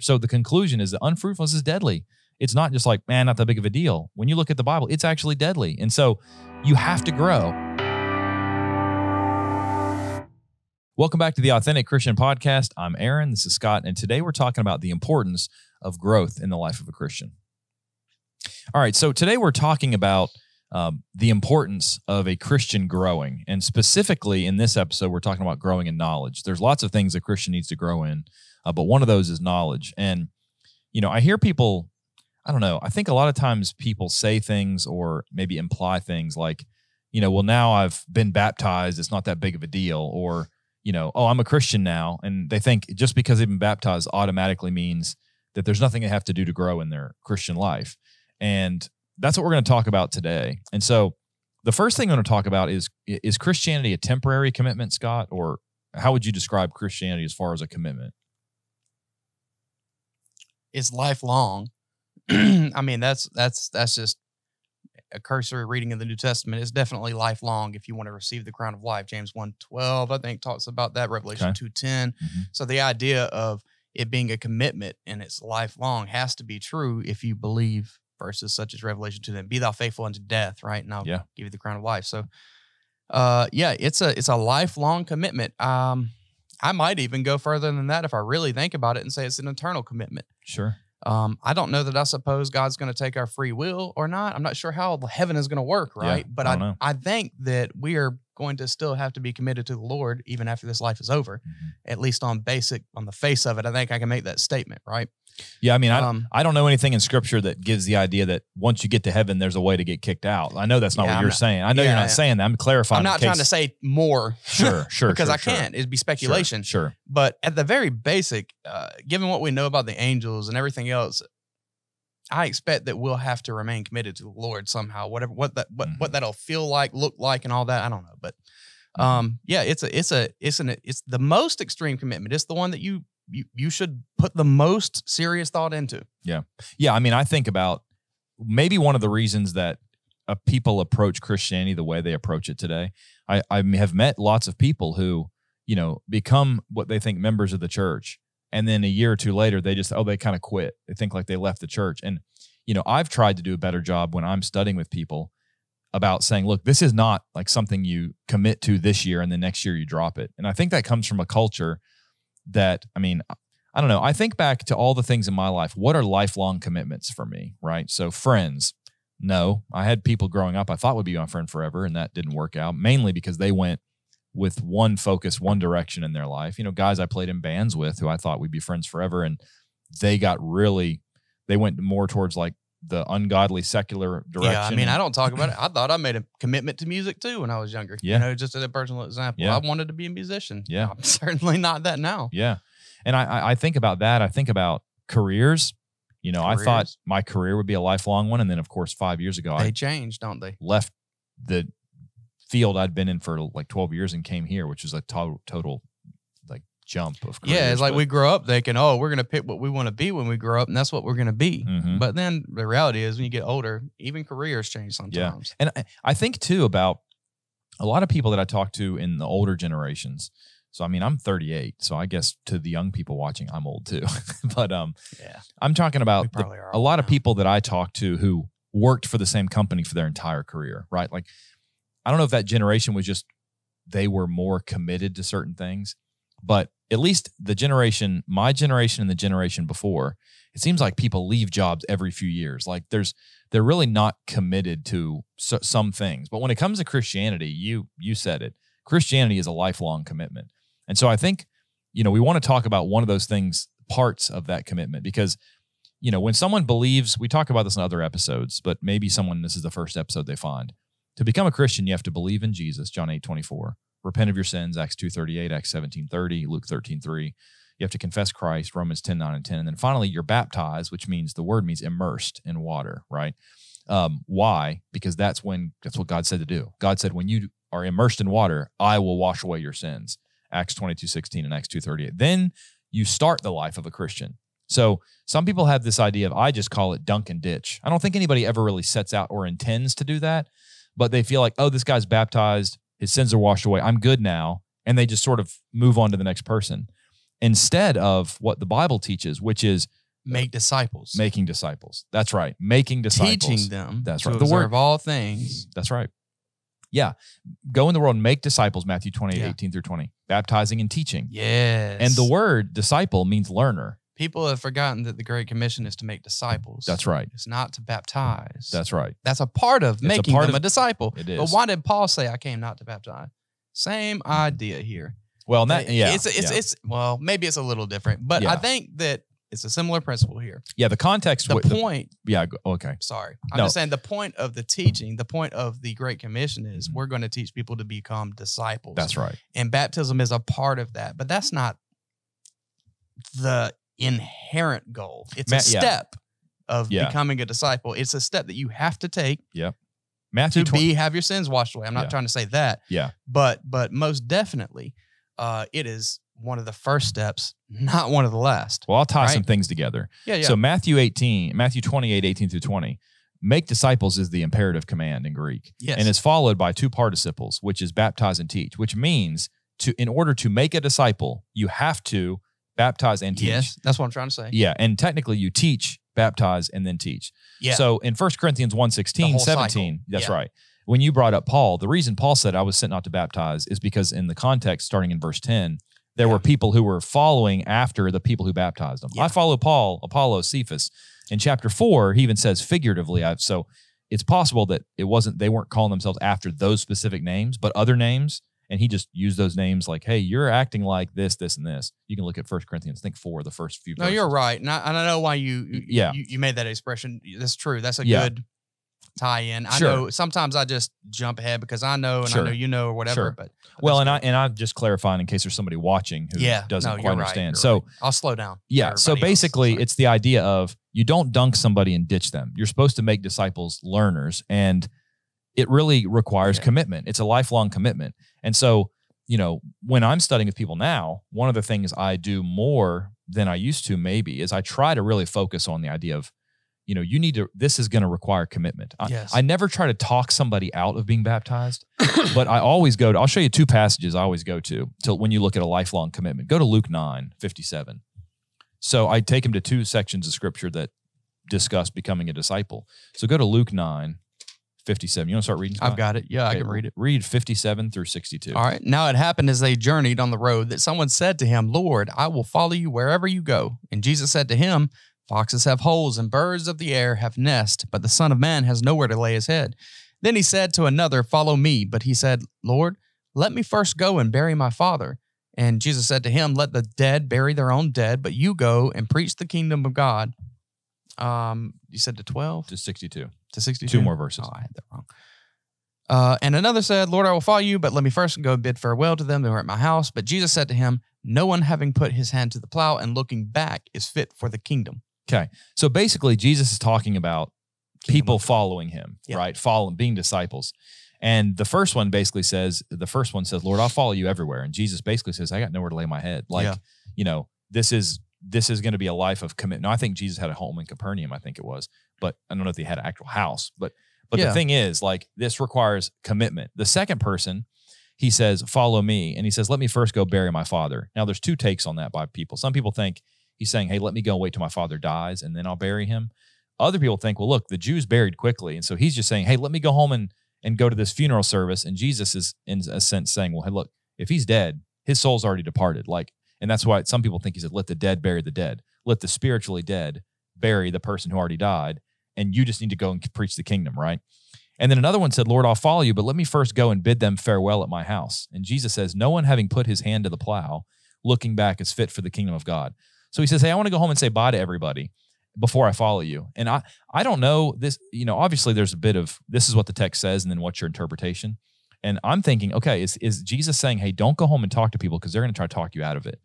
So the conclusion is that unfruitfulness is deadly. It's not just like, man, not that big of a deal. When you look at the Bible, it's actually deadly. And so you have to grow. Welcome back to the Authentic Christian Podcast. I'm Aaron. This is Scott. And today we're talking about the importance of growth in the life of a Christian. All right. So today we're talking about um, the importance of a Christian growing. And specifically in this episode, we're talking about growing in knowledge. There's lots of things a Christian needs to grow in uh, but one of those is knowledge. And, you know, I hear people, I don't know, I think a lot of times people say things or maybe imply things like, you know, well, now I've been baptized. It's not that big of a deal. Or, you know, oh, I'm a Christian now. And they think just because they've been baptized automatically means that there's nothing they have to do to grow in their Christian life. And that's what we're going to talk about today. And so, the first thing I'm going to talk about is is Christianity a temporary commitment, Scott, or how would you describe Christianity as far as a commitment? is lifelong. I mean, that's that's that's just a cursory reading of the New Testament. It's definitely lifelong if you want to receive the crown of life. James 1:12, I think, talks about that. Revelation okay. 2:10. Mm-hmm. So the idea of it being a commitment and it's lifelong has to be true if you believe verses such as Revelation 2 then be thou faithful unto death, right? And I'll yeah. give you the crown of life. So uh yeah, it's a it's a lifelong commitment. Um I might even go further than that if I really think about it and say it's an eternal commitment. Sure. Um, I don't know that I suppose God's going to take our free will or not. I'm not sure how heaven is going to work, right? Yeah, but I, I, I, think that we are going to still have to be committed to the Lord even after this life is over, mm-hmm. at least on basic, on the face of it. I think I can make that statement, right? Yeah, I mean, I, um, I don't know anything in scripture that gives the idea that once you get to heaven, there's a way to get kicked out. I know that's not yeah, what I'm you're not, saying. I know yeah, you're not yeah. saying that. I'm clarifying. I'm not trying to say more. Sure, sure. because sure, I can't. Sure. It'd be speculation. Sure, sure, But at the very basic, uh, given what we know about the angels and everything else, I expect that we'll have to remain committed to the Lord somehow. Whatever what that what, mm-hmm. what that'll feel like, look like, and all that. I don't know, but mm-hmm. um, yeah, it's a it's a it's an it's the most extreme commitment. It's the one that you you, you should put the most serious thought into. Yeah. Yeah. I mean, I think about maybe one of the reasons that uh, people approach Christianity the way they approach it today. I, I have met lots of people who, you know, become what they think members of the church. And then a year or two later, they just, oh, they kind of quit. They think like they left the church. And, you know, I've tried to do a better job when I'm studying with people about saying, look, this is not like something you commit to this year and the next year you drop it. And I think that comes from a culture that, I mean, I don't know. I think back to all the things in my life. What are lifelong commitments for me, right? So, friends, no. I had people growing up I thought would be my friend forever, and that didn't work out, mainly because they went with one focus, one direction in their life. You know, guys I played in bands with who I thought we'd be friends forever, and they got really, they went more towards like the ungodly secular direction. Yeah, I mean, I don't talk about it. I thought I made a commitment to music too when I was younger. Yeah. You know, just as a personal example. Yeah. I wanted to be a musician. Yeah. No, I'm certainly not that now. Yeah. And I, I think about that. I think about careers. You know, careers. I thought my career would be a lifelong one. And then of course five years ago they I changed, don't they? Left the field I'd been in for like 12 years and came here, which is a total total jump of careers, yeah it's like but, we grow up thinking oh we're going to pick what we want to be when we grow up and that's what we're going to be mm-hmm. but then the reality is when you get older even careers change sometimes yeah. and i think too about a lot of people that i talk to in the older generations so I mean, I'm 38, so I guess to the young people watching, I'm old too. but um, yeah, I'm talking about the, a lot now. of people that I talk to who worked for the same company for their entire career, right? Like, I don't know if that generation was just they were more committed to certain things, but at least the generation, my generation and the generation before, it seems like people leave jobs every few years. Like there's, they're really not committed to so, some things. But when it comes to Christianity, you you said it. Christianity is a lifelong commitment, and so I think, you know, we want to talk about one of those things, parts of that commitment, because, you know, when someone believes, we talk about this in other episodes, but maybe someone this is the first episode they find to become a Christian, you have to believe in Jesus, John 8 24. Repent of your sins, Acts 2 38, Acts 17 30, Luke 13 3. You have to confess Christ, Romans 10 9 and 10. And then finally, you're baptized, which means the word means immersed in water, right? Um, why? Because that's when that's what God said to do. God said, when you are immersed in water, I will wash away your sins. Acts 22 16 and Acts 2 38. Then you start the life of a Christian. So some people have this idea of I just call it dunk and ditch. I don't think anybody ever really sets out or intends to do that but they feel like, oh, this guy's baptized, his sins are washed away, I'm good now. And they just sort of move on to the next person instead of what the Bible teaches, which is make disciples. Making disciples. That's right. Making disciples. Teaching them. That's right. the word of all things. That's right. Yeah. Go in the world and make disciples, Matthew 28, yeah. 18 through 20, baptizing and teaching. Yes. And the word disciple means learner. People have forgotten that the Great Commission is to make disciples. That's right. It's not to baptize. That's right. That's a part of it's making a part them of, a disciple. It is. But why did Paul say, I came not to baptize? Same mm-hmm. idea here. Well, that, yeah. It's, it's, yeah. it's, well, maybe it's a little different, but yeah. I think that it's a similar principle here. Yeah, the context. The w- point. The, yeah. Okay. Sorry, I'm no. just saying the point of the teaching, the point of the Great Commission is mm-hmm. we're going to teach people to become disciples. That's right. And baptism is a part of that, but that's not the inherent goal. It's Ma- a yeah. step of yeah. becoming a disciple. It's a step that you have to take. Yeah. Matthew to 20- be have your sins washed away. I'm not yeah. trying to say that. Yeah. But but most definitely, uh, it is one of the first steps, not one of the last. Well, I'll tie right? some things together. Yeah, yeah. So Matthew 18, Matthew 28, 18 through 20. Make disciples is the imperative command in Greek. Yes. And is followed by two participles, which is baptize and teach, which means to in order to make a disciple, you have to baptize and teach. Yes, that's what I'm trying to say. Yeah, and technically you teach, baptize, and then teach. Yeah. So in 1 Corinthians 1 17, cycle. that's yeah. right. When you brought up Paul, the reason Paul said I was sent not to baptize is because in the context, starting in verse 10, there yeah. were people who were following after the people who baptized them. Yeah. I follow Paul, Apollo, Cephas. In chapter four, he even says figuratively, I've so it's possible that it wasn't they weren't calling themselves after those specific names, but other names and he just used those names like, hey, you're acting like this, this, and this. You can look at First Corinthians, think four, the first few. No, verses. you're right, and I, and I, know why you, yeah you, you, made that expression. That's true. That's a yeah. good tie-in. I sure. know sometimes I just jump ahead because I know and sure. I know you know or whatever. Sure. But, but well, and good. I and I'm just clarifying in case there's somebody watching who yeah, doesn't no, quite understand. Right, so right. I'll slow down. Yeah. So basically, it's the idea of you don't dunk somebody and ditch them. You're supposed to make disciples learners and it really requires yeah. commitment. It's a lifelong commitment. And so, you know, when I'm studying with people now, one of the things I do more than I used to maybe is I try to really focus on the idea of, you know, you need to, this is going to require commitment. I, yes. I never try to talk somebody out of being baptized, but I always go to, I'll show you two passages I always go to, to when you look at a lifelong commitment. Go to Luke 9, 57. So I take him to two sections of scripture that discuss becoming a disciple. So go to Luke 9, 57. You want to start reading? Scott? I've got it. Yeah, okay, I can read it. Read 57 through 62. All right. Now it happened as they journeyed on the road that someone said to him, Lord, I will follow you wherever you go. And Jesus said to him, Foxes have holes and birds of the air have nests, but the Son of Man has nowhere to lay his head. Then he said to another, Follow me. But he said, Lord, let me first go and bury my father. And Jesus said to him, Let the dead bury their own dead, but you go and preach the kingdom of God. Um, you said to 12? To 62. To 62? Two more verses. Oh, I had that wrong. Uh, and another said, Lord, I will follow you, but let me first go bid farewell to them They are at my house. But Jesus said to him, No one having put his hand to the plow and looking back is fit for the kingdom. Okay. So basically, Jesus is talking about kingdom people following him, right? Following, being disciples. And the first one basically says, The first one says, Lord, I'll follow you everywhere. And Jesus basically says, I got nowhere to lay my head. Like, yeah. you know, this is this is going to be a life of commitment. No, I think Jesus had a home in Capernaum, I think it was, but I don't know if he had an actual house. But but yeah. the thing is, like this requires commitment. The second person, he says, "Follow me," and he says, "Let me first go bury my father." Now, there's two takes on that by people. Some people think he's saying, "Hey, let me go wait till my father dies, and then I'll bury him." Other people think, "Well, look, the Jews buried quickly, and so he's just saying, "Hey, let me go home and and go to this funeral service." And Jesus is, in a sense, saying, "Well, hey, look, if he's dead, his soul's already departed. Like and that's why some people think he said, let the dead bury the dead, let the spiritually dead bury the person who already died. And you just need to go and preach the kingdom, right? And then another one said, Lord, I'll follow you, but let me first go and bid them farewell at my house. And Jesus says, No one having put his hand to the plow, looking back, is fit for the kingdom of God. So he says, Hey, I want to go home and say bye to everybody before I follow you. And I, I don't know this, you know, obviously there's a bit of this is what the text says and then what's your interpretation. And I'm thinking, okay, is, is Jesus saying, hey, don't go home and talk to people because they're going to try to talk you out of it?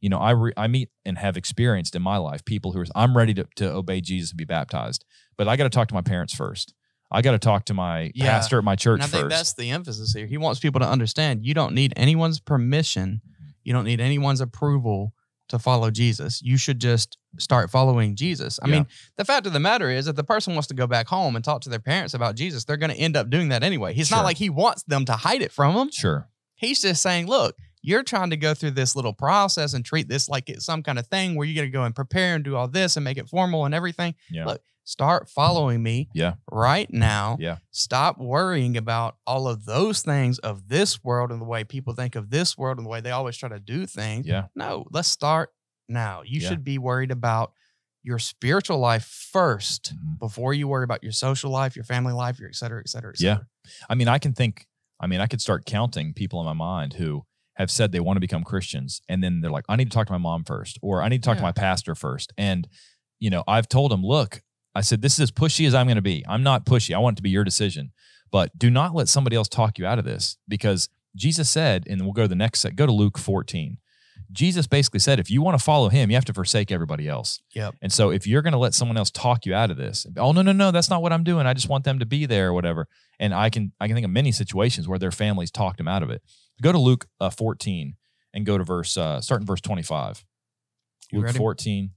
you know, I re- I meet and have experienced in my life people who are I'm ready to, to obey Jesus and be baptized, but I got to talk to my parents first. I got to talk to my yeah. pastor at my church and I first. think that's the emphasis here. He wants people to understand you don't need anyone's permission, mm-hmm. you don't need anyone's approval to follow Jesus. You should just start following Jesus. I yeah. mean, the fact of the matter is, if the person wants to go back home and talk to their parents about Jesus, they're going to end up doing that anyway. He's sure. not like he wants them to hide it from them. Sure. He's just saying, look, you're trying to go through this little process and treat this like it's some kind of thing where you're going to go and prepare and do all this and make it formal and everything. Yeah. Look, start following me yeah. right now. Yeah. Stop worrying about all of those things of this world and the way people think of this world and the way they always try to do things. Yeah. No, let's start now. You yeah. should be worried about your spiritual life 1st mm-hmm. before you worry about your social life, your family life, your et cetera, et cetera, et cetera. Yeah. I mean, I can think, I mean, I could start counting people in my mind who have said they want to become Christians and then they're like, I need to talk to my mom first, or I need to talk yeah. to my pastor first. And, you know, I've told them, look, I said, this is as pushy as I'm going to be. I'm not pushy. I want it to be your decision. But do not let somebody else talk you out of this because Jesus said, and we'll go to the next set, go to Luke 14. Jesus basically said, if you want to follow him, you have to forsake everybody else. Yep. And so if you're going to let someone else talk you out of this, oh no, no, no, that's not what I'm doing. I just want them to be there or whatever. And I can I can think of many situations where their families talked them out of it. Go to Luke uh, 14 and go to verse, uh, verse 25. You Luke ready? 14.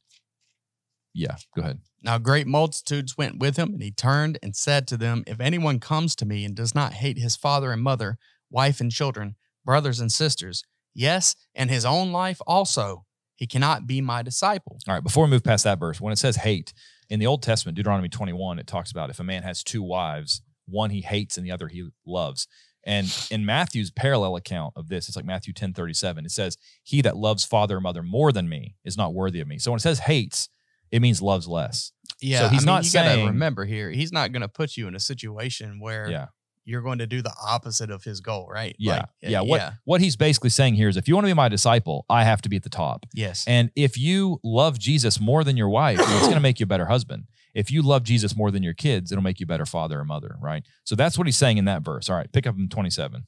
Yeah, go ahead. Now great multitudes went with him, and he turned and said to them, If anyone comes to me and does not hate his father and mother, wife and children, brothers and sisters, yes, and his own life also, he cannot be my disciple. All right, before we move past that verse, when it says hate, in the Old Testament, Deuteronomy 21, it talks about if a man has two wives, one he hates and the other he loves. And in Matthew's parallel account of this, it's like Matthew 10 37. It says, He that loves father or mother more than me is not worthy of me. So when it says hates, it means loves less. Yeah. So he's I mean, not you saying. Gotta remember here, he's not going to put you in a situation where yeah you're going to do the opposite of his goal, right? Yeah. Like, yeah. What yeah. what he's basically saying here is if you want to be my disciple, I have to be at the top. Yes. And if you love Jesus more than your wife, it's going to make you a better husband. If you love Jesus more than your kids, it'll make you a better father or mother, right? So that's what he's saying in that verse. All right, pick up in 27.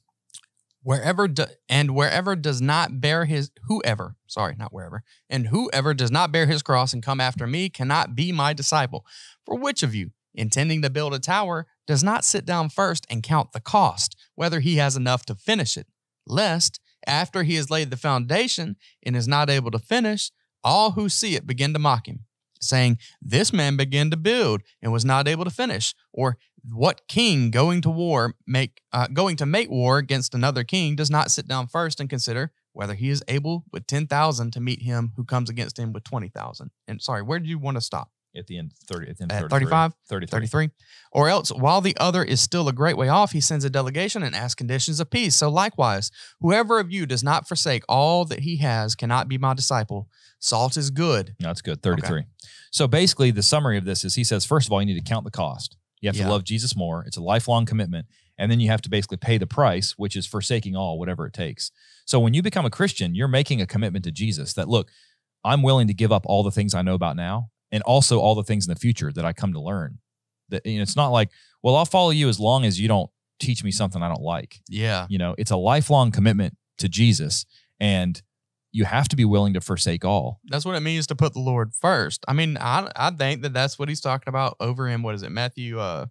Wherever do, and wherever does not bear his whoever, sorry, not wherever, and whoever does not bear his cross and come after me cannot be my disciple. For which of you intending to build a tower does not sit down first and count the cost, whether he has enough to finish it, lest, after he has laid the foundation and is not able to finish, all who see it begin to mock him, saying, This man began to build and was not able to finish, or what king going to war make uh, going to make war against another king does not sit down first and consider whether he is able with 10,000 to meet him who comes against him with 20,000. And sorry, where do you want to stop? at the end 30 at the end at 35 33. 33 or else while the other is still a great way off he sends a delegation and asks conditions of peace so likewise whoever of you does not forsake all that he has cannot be my disciple salt is good no, that's good 33 okay. so basically the summary of this is he says first of all you need to count the cost you have yeah. to love jesus more it's a lifelong commitment and then you have to basically pay the price which is forsaking all whatever it takes so when you become a christian you're making a commitment to jesus that look i'm willing to give up all the things i know about now and also all the things in the future that I come to learn. That you know, it's not like, well, I'll follow you as long as you don't teach me something I don't like. Yeah. You know, it's a lifelong commitment to Jesus and you have to be willing to forsake all. That's what it means to put the Lord first. I mean, I I think that that's what he's talking about over in what is it, Matthew uh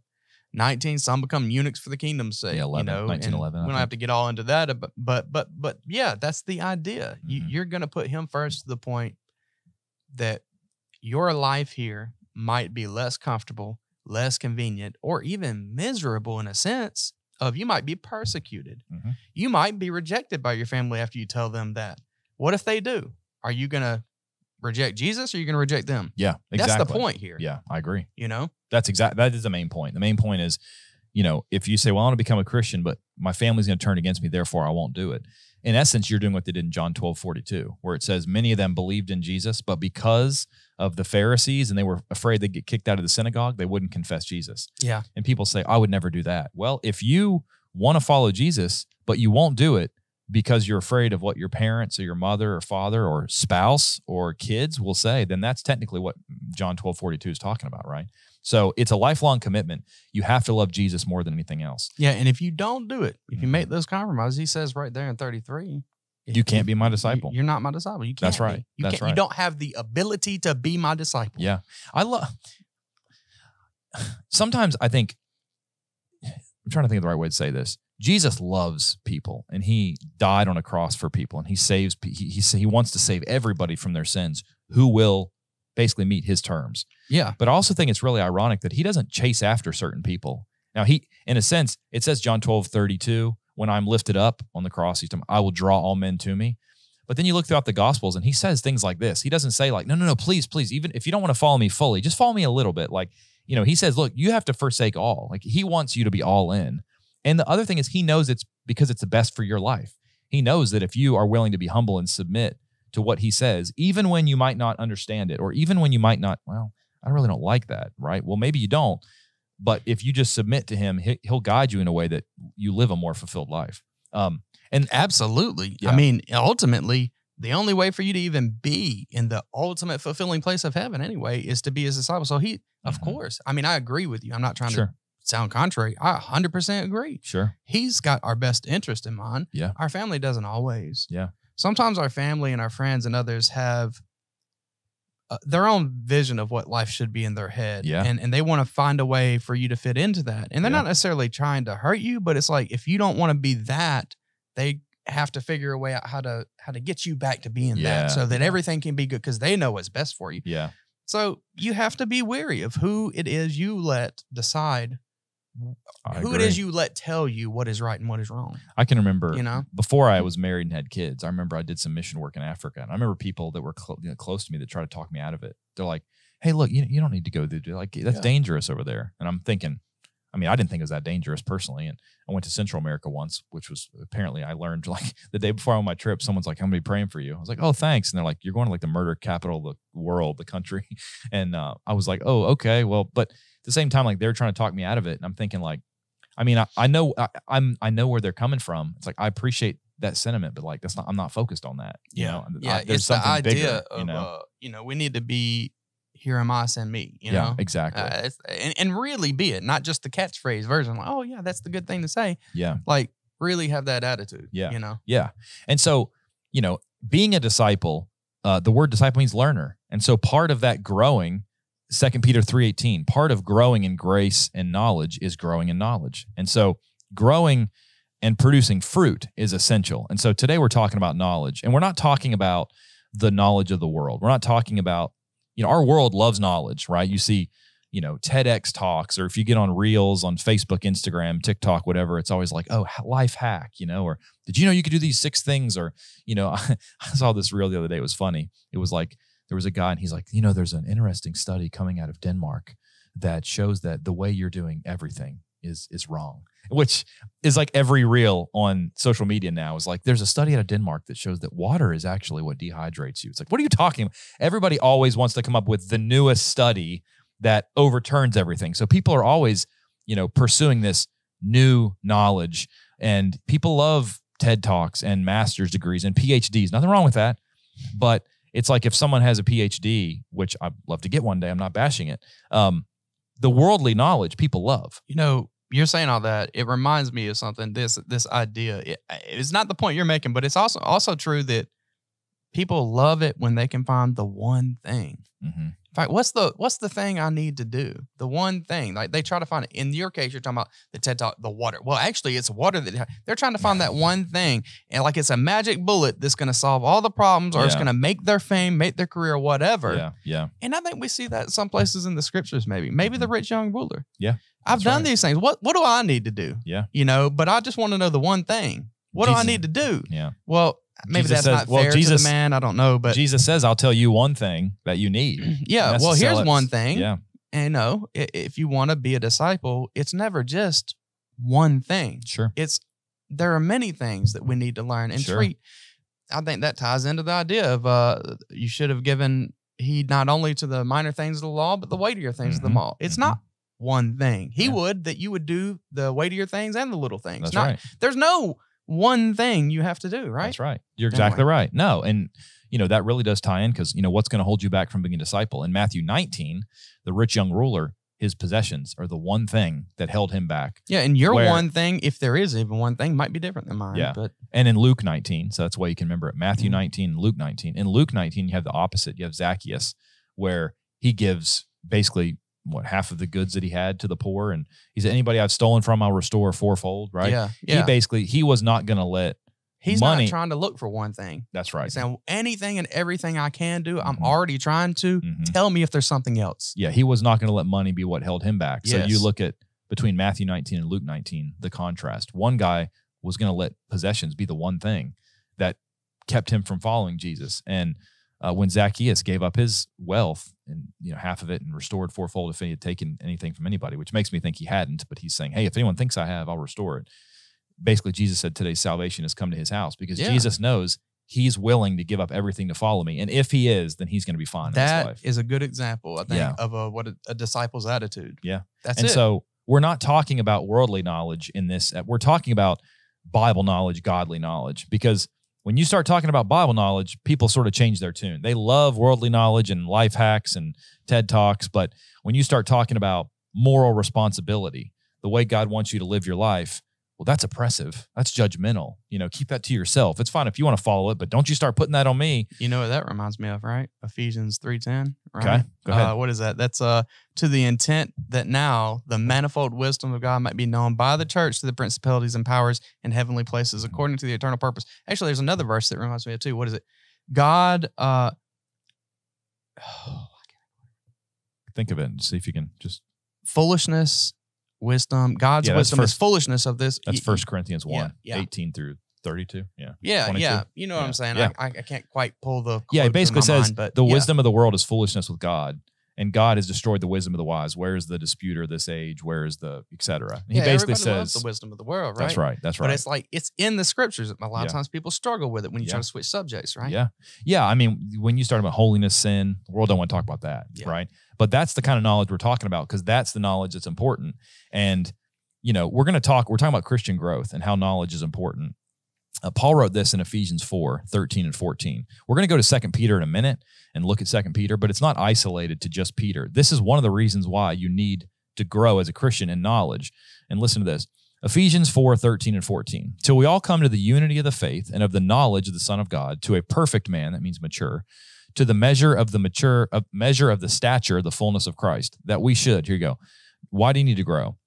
19 some become eunuchs for the kingdom's sake yeah, 11, you know 19, 11, we don't have to get all into that but but but but yeah that's the idea mm-hmm. you, are going to put him first to the point that your life here might be less comfortable, less convenient, or even miserable in a sense of you might be persecuted. Mm-hmm. You might be rejected by your family after you tell them that. What if they do? Are you going to reject Jesus or are you going to reject them? Yeah, exactly. That's the point here. Yeah, I agree. You know? That's exactly that is the main point. The main point is you know, if you say, well, I want to become a Christian, but my family's going to turn against me, therefore I won't do it. In essence, you're doing what they did in John 12, 42, where it says, many of them believed in Jesus, but because of the Pharisees and they were afraid they'd get kicked out of the synagogue, they wouldn't confess Jesus. Yeah. And people say, I would never do that. Well, if you want to follow Jesus, but you won't do it because you're afraid of what your parents or your mother or father or spouse or kids will say, then that's technically what John 12, 42 is talking about, right? So it's a lifelong commitment. You have to love Jesus more than anything else. Yeah. And if you don't do it, if you make mm-hmm. those compromises, he says right there in 33, you can't be my disciple. You're not my disciple. You can't. That's right. You That's right. You don't have the ability to be my disciple. Yeah. I love, sometimes I think, I'm trying to think of the right way to say this. Jesus loves people and he died on a cross for people and he saves he, he he wants to save everybody from their sins. Who will basically meet his terms. Yeah. But I also think it's really ironic that he doesn't chase after certain people. Now he, in a sense, it says John 12, 32, when I'm lifted up on the cross, he's I will draw all men to me. But then you look throughout the gospels and he says things like this. He doesn't say like, no, no, no, please, please, even if you don't want to follow me fully, just follow me a little bit. Like, you know, he says, look, you have to forsake all. Like he wants you to be all in. And the other thing is he knows it's because it's the best for your life. He knows that if you are willing to be humble and submit to what he says, even when you might not understand it, or even when you might not, well, I really don't like that, right? Well, maybe you don't. But if you just submit to him, he'll guide you in a way that you live a more fulfilled life. Um, and absolutely. Yeah. I mean, ultimately, the only way for you to even be in the ultimate fulfilling place of heaven anyway is to be his disciple. So he, of mm-hmm. course, I mean, I agree with you. I'm not trying sure. to sound contrary. I 100% agree. Sure. He's got our best interest in mind. Yeah. Our family doesn't always. Yeah sometimes our family and our friends and others have uh, their own vision of what life should be in their head. Yeah. And, and they want to find a way for you to fit into that. And they're yeah. not necessarily trying to hurt you, but it's like if you don't want to be that, they have to figure a way out how to how to get you back to being yeah. that so that everything can be good because they know what's best for you. Yeah. So you have to be wary of who it is you let decide I who agree. it is you let tell you what is right and what is wrong. I can remember, you know, before I was married and had kids, I remember I did some mission work in Africa, and I remember people that were cl- you know, close to me that tried to talk me out of it. They're like, "Hey, look, you you don't need to go there. Like that's yeah. dangerous over there." And I'm thinking, I mean, I didn't think it was that dangerous personally. And I went to Central America once, which was apparently I learned like the day before I went on my trip, someone's like, I'm gonna be praying for you. I was like, Oh, thanks. And they're like, You're going to like the murder capital of the world, the country. And uh, I was like, Oh, okay, well, but the same time, like they're trying to talk me out of it. And I'm thinking like, I mean, I, I know I, am I know where they're coming from. It's like I appreciate that sentiment, but like that's not I'm not focused on that. You yeah. know, yeah. I, there's it's something the idea bigger, of, you know. Uh, you know, we need to be here am I, and me. You yeah, know, exactly. Uh, and, and really be it, not just the catchphrase version. Like, oh yeah, that's the good thing to say. Yeah, like really have that attitude. Yeah, you know. Yeah, and so you know, being a disciple, uh, the word disciple means learner, and so part of that growing 2 Peter 3:18, part of growing in grace and knowledge is growing in knowledge. And so growing and producing fruit is essential. And so today we're talking about knowledge. And we're not talking about the knowledge of the world. We're not talking about, you know, our world loves knowledge, right? You see, you know, TEDx talks, or if you get on reels on Facebook, Instagram, TikTok, whatever, it's always like, oh, life hack, you know, or did you know you could do these six things? Or, you know, I, I saw this reel the other day. It was funny. It was like, there was a guy and he's like, you know, there's an interesting study coming out of Denmark that shows that the way you're doing everything is is wrong, which is like every reel on social media now is like there's a study out of Denmark that shows that water is actually what dehydrates you. It's like, what are you talking? About? Everybody always wants to come up with the newest study that overturns everything. So people are always, you know, pursuing this new knowledge and people love TED Talks and master's degrees and PhDs. Nothing wrong with that. But it's like if someone has a PhD, which I'd love to get one day, I'm not bashing it. Um, the worldly knowledge people love. You know, you're saying all that. It reminds me of something. This this idea. It, it's not the point you're making, but it's also also true that people love it when they can find the one thing. Mm-hmm fact, what's the what's the thing I need to do? The one thing like they try to find it. In your case, you're talking about the TED Talk, the water. Well, actually, it's water that they're trying to find that one thing, and like it's a magic bullet that's going to solve all the problems, or yeah. it's going to make their fame, make their career, whatever. Yeah, yeah. And I think we see that some places in the scriptures, maybe, maybe the mm-hmm. rich young ruler. Yeah, I've done right. these things. What what do I need to do? Yeah, you know, but I just want to know the one thing. What do I need to do? Yeah. Well, maybe Jesus that's says, not well, fair Jesus, to the man. I don't know, but Jesus says, "I'll tell you one thing that you need." yeah. Well, here's it. one thing. Yeah. And no, if you want to be a disciple, it's never just one thing. Sure. It's there are many things that we need to learn and sure. treat. I think that ties into the idea of uh, you should have given heed not only to the minor things of the law, but the weightier things mm-hmm. of the mm-hmm. law. It's mm-hmm. not one thing. He yeah. would that you would do the weightier things and the little things. That's not, right. There's no one thing you have to do, right? That's right. You're exactly anyway. right. No, and you know that really does tie in because you know what's going to hold you back from being a disciple. In Matthew 19, the rich young ruler, his possessions are the one thing that held him back. Yeah, and your where, one thing, if there is even one thing, might be different than mine. Yeah, but and in Luke 19, so that's why you can remember it. Matthew mm-hmm. 19, Luke 19. In Luke 19, you have the opposite. You have Zacchaeus, where he gives basically what half of the goods that he had to the poor and he said anybody i've stolen from i'll restore fourfold right yeah, yeah. he basically he was not going to let he's money, not trying to look for one thing that's right he's saying anything and everything i can do mm-hmm. i'm already trying to mm-hmm. tell me if there's something else yeah he was not going to let money be what held him back yes. so you look at between matthew 19 and luke 19 the contrast one guy was going to let possessions be the one thing that kept him from following jesus and uh, when Zacchaeus gave up his wealth and you know half of it and restored fourfold if he had taken anything from anybody, which makes me think he hadn't. But he's saying, "Hey, if anyone thinks I have, I'll restore it." Basically, Jesus said today's salvation has come to his house because yeah. Jesus knows he's willing to give up everything to follow me, and if he is, then he's going to be fine. That is a good example, I think, yeah. of a, what a, a, disciple's attitude. Yeah, that's and it. so we're not talking about worldly knowledge in this. Uh, we're talking about Bible knowledge, godly knowledge, because when you start talking about Bible knowledge, people sort of change their tune. They love worldly knowledge and life hacks and TED Talks. But when you start talking about moral responsibility, the way God wants you to live your life, well, that's oppressive. That's judgmental. You know, keep that to yourself. It's fine if you want to follow it, but don't you start putting that on me. You know what that reminds me of, right? Ephesians 3.10, right? Okay, go ahead. Uh, what is that? That's uh, to the intent that now the manifold wisdom of God might be known by the church to the principalities and powers in heavenly places according to the eternal purpose. Actually, there's another verse that reminds me of too. What is it? God, uh, oh, Think of it and see if you can just... Foolishness wisdom. God's yeah, wisdom first, is foolishness of this. That's First Corinthians 1, yeah, yeah. 18 through 32. Yeah. Yeah. 22. Yeah. You know what I'm saying? I, I can't quite pull the. Yeah. It basically says mind, but the wisdom of the world is foolishness with God and God has destroyed the wisdom of the wise. Where is the disputer of this age? Where is the etc. He yeah, basically says the wisdom of the world, right? That's right. That's right. But it's like it's in the scriptures. A lot of times people struggle with it when you yeah. try to switch subjects, right? Yeah, yeah. I mean, when you start about holiness, sin, the world don't want to talk about that, right? But that's the kind of knowledge we're talking about because that's the knowledge that's important. And you know, we're going to talk. We're talking about Christian growth and how knowledge is important uh, Paul wrote this in Ephesians 4 13 and 14. We're going to go to 2 Peter in a minute and look at 2 Peter, but it's not isolated to just Peter. This is one of the reasons why you need to grow as a Christian in knowledge. And listen to this Ephesians 4 13 and 14. Till we all come to the unity of the faith and of the knowledge of the Son of God, to a perfect man, that means mature, to the measure of the mature, of measure of the stature, the fullness of Christ, that we should, here you go. Why do you need to grow?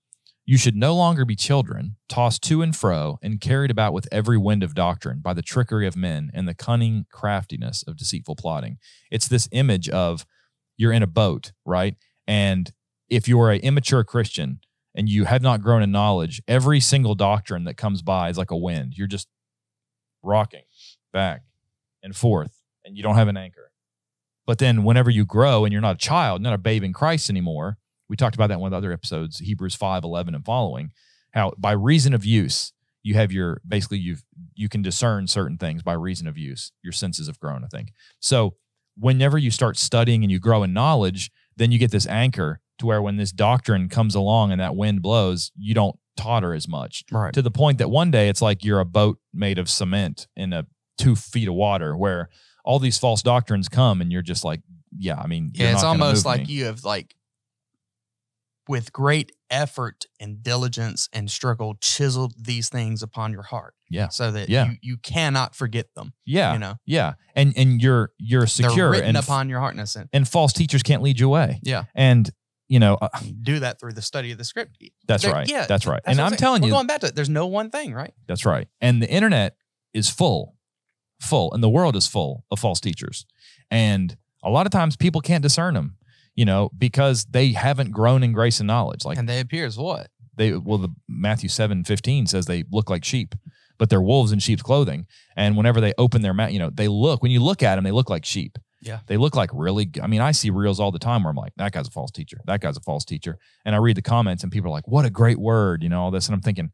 You should no longer be children, tossed to and fro, and carried about with every wind of doctrine by the trickery of men and the cunning craftiness of deceitful plotting. It's this image of you're in a boat, right? And if you are an immature Christian and you have not grown in knowledge, every single doctrine that comes by is like a wind. You're just rocking back and forth, and you don't have an anchor. But then, whenever you grow and you're not a child, not a babe in Christ anymore, we talked about that in one of the other episodes, Hebrews 5, 11 and following, how by reason of use, you have your basically you've you can discern certain things by reason of use. Your senses have grown, I think. So whenever you start studying and you grow in knowledge, then you get this anchor to where when this doctrine comes along and that wind blows, you don't totter as much. Right. To the point that one day it's like you're a boat made of cement in a two feet of water where all these false doctrines come and you're just like, yeah, I mean, yeah, it's almost like me. you have like with great effort and diligence and struggle chiseled these things upon your heart. Yeah. So that yeah. you, you cannot forget them. Yeah. You know. Yeah. And and you're you're secure and upon your heartness and, and false teachers can't lead you away. Yeah. And you know, uh, do that through the study of the script. That's They're, right. Yeah. That's right. That's and I'm, telling We're you, going back to it. There's no one thing, right? That's right. And the internet is full, full, and the world is full of false teachers. And a lot of times people can't discern them you know, because they haven't grown in grace and knowledge. Like, and they appear as what? They well, the Matthew seven fifteen says they look like sheep, but they're wolves in sheep's clothing. And whenever they open their mouth, you know, they look. When you look at them, they look like sheep. Yeah, they look like really. I mean, I see reels all the time where I'm like, that guy's a false teacher. That guy's a false teacher. And I read the comments, and people are like, what a great word, you know, all this. And I'm thinking,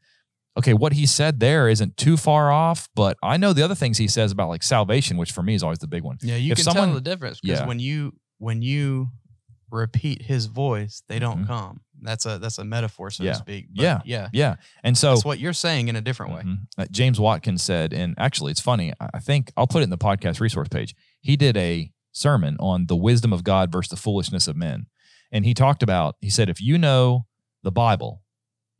okay, what he said there isn't too far off, but I know the other things he says about like salvation, which for me is always the big one. Yeah, you if can someone, tell the difference because yeah. when you when you repeat his voice, they don't mm-hmm. come. That's a that's a metaphor, so yeah. to speak. But yeah, yeah, yeah. And so that's what you're saying in a different way. Mm-hmm. Uh, James Watkins said, and actually, it's funny. I think I'll put it in the podcast resource page. He did a sermon on the wisdom of God versus the foolishness of men, and he talked about. He said, if you know the Bible,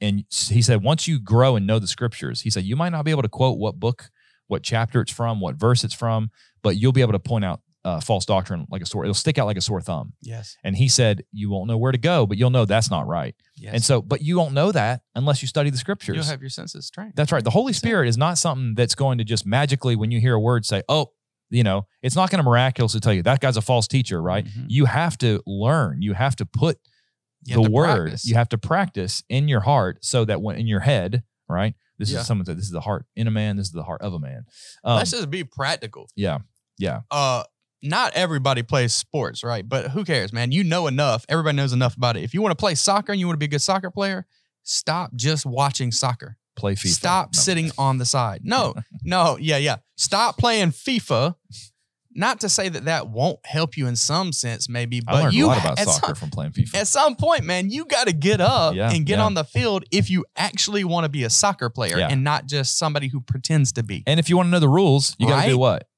and he said once you grow and know the scriptures, he said you might not be able to quote what book, what chapter it's from, what verse it's from, but you'll be able to point out uh, false doctrine like a sore. It'll stick out like a sore thumb. Yes. And he said, you won't know where to go, but you'll know that's not right. Yes. And so, but you won't know that unless you study the scriptures. You'll have your senses trained. That's right. The Holy Spirit is not something that's going to just magically, when you hear a word, say, oh, you know, it's not going to miraculously tell you that guy's a false teacher, right? Mm-hmm. You have to learn. You have to put you the to word. Practice. You have to practice in your heart so that when in your head, right? This yeah. is someone said this is the heart in a man, this is the heart of a man. Um, Let's just be practical. Yeah. Yeah. Uh not everybody plays sports, right? But who cares, man? You know enough. Everybody knows enough about it. If you want to play soccer and you want to be a good soccer player, stop just watching soccer. Play FIFA. Stop no. sitting on the side. No, no, yeah, yeah. Stop playing FIFA. Not to say that that won't help you in some sense, maybe. But I learned you, a lot about soccer some, from playing FIFA. At some point, man, you got to get up yeah, and get yeah. on the field if you actually want to be a soccer player yeah. and not just somebody who pretends to be. And if you want to know the rules, you got to do what?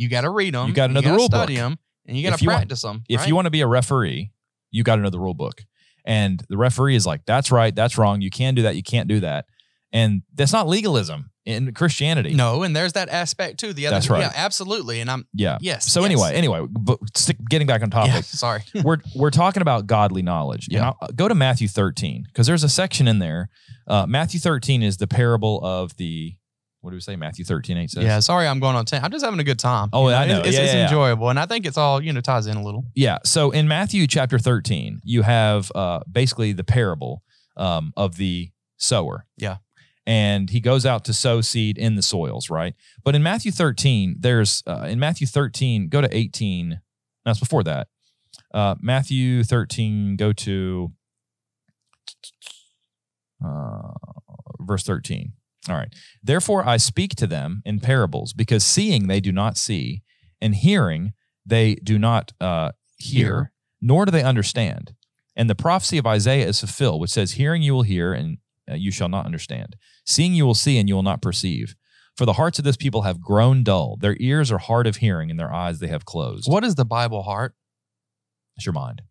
you got to read them. You got to know rule Study Them, and you got to practice want, them. Right? If you want to be a referee, you got to know the rule book. And the referee is like, that's right, that's wrong. You can do that. You can't do that. And that's not legalism in Christianity. No, and there's that aspect too. The other, that's right. Yeah, absolutely. And I'm yeah. Yes. So yes. anyway, anyway, but getting back on topic. Yeah, sorry, we're we're talking about godly knowledge. Yeah. go to Matthew 13 because there's a section in there. Uh, Matthew 13 is the parable of the what do we say? Matthew 13, 8 says. Yeah, sorry I'm going on 10. I'm just having a good time. Oh, you know, I know. It's, yeah, it's, it's yeah, enjoyable. And I think it's all, you know, ties in a little. Yeah. So in Matthew chapter 13, you have uh, basically the parable um, of the sower. Yeah. And he goes out to sow seed in the soils, right? But in Matthew 13, there's, uh, in Matthew 13, go to 18. That's no, before that. Uh, Matthew 13, go to uh, verse 13. All right. Therefore, I speak to them in parables, because seeing they do not see, and hearing they do not uh, hear, hear, nor do they understand. And the prophecy of Isaiah is fulfilled, which says, Hearing you will hear, and uh, you shall not understand. Seeing you will see, and you will not perceive. For the hearts of this people have grown dull. Their ears are hard of hearing, and their eyes they have closed. What is the Bible heart? It's your mind.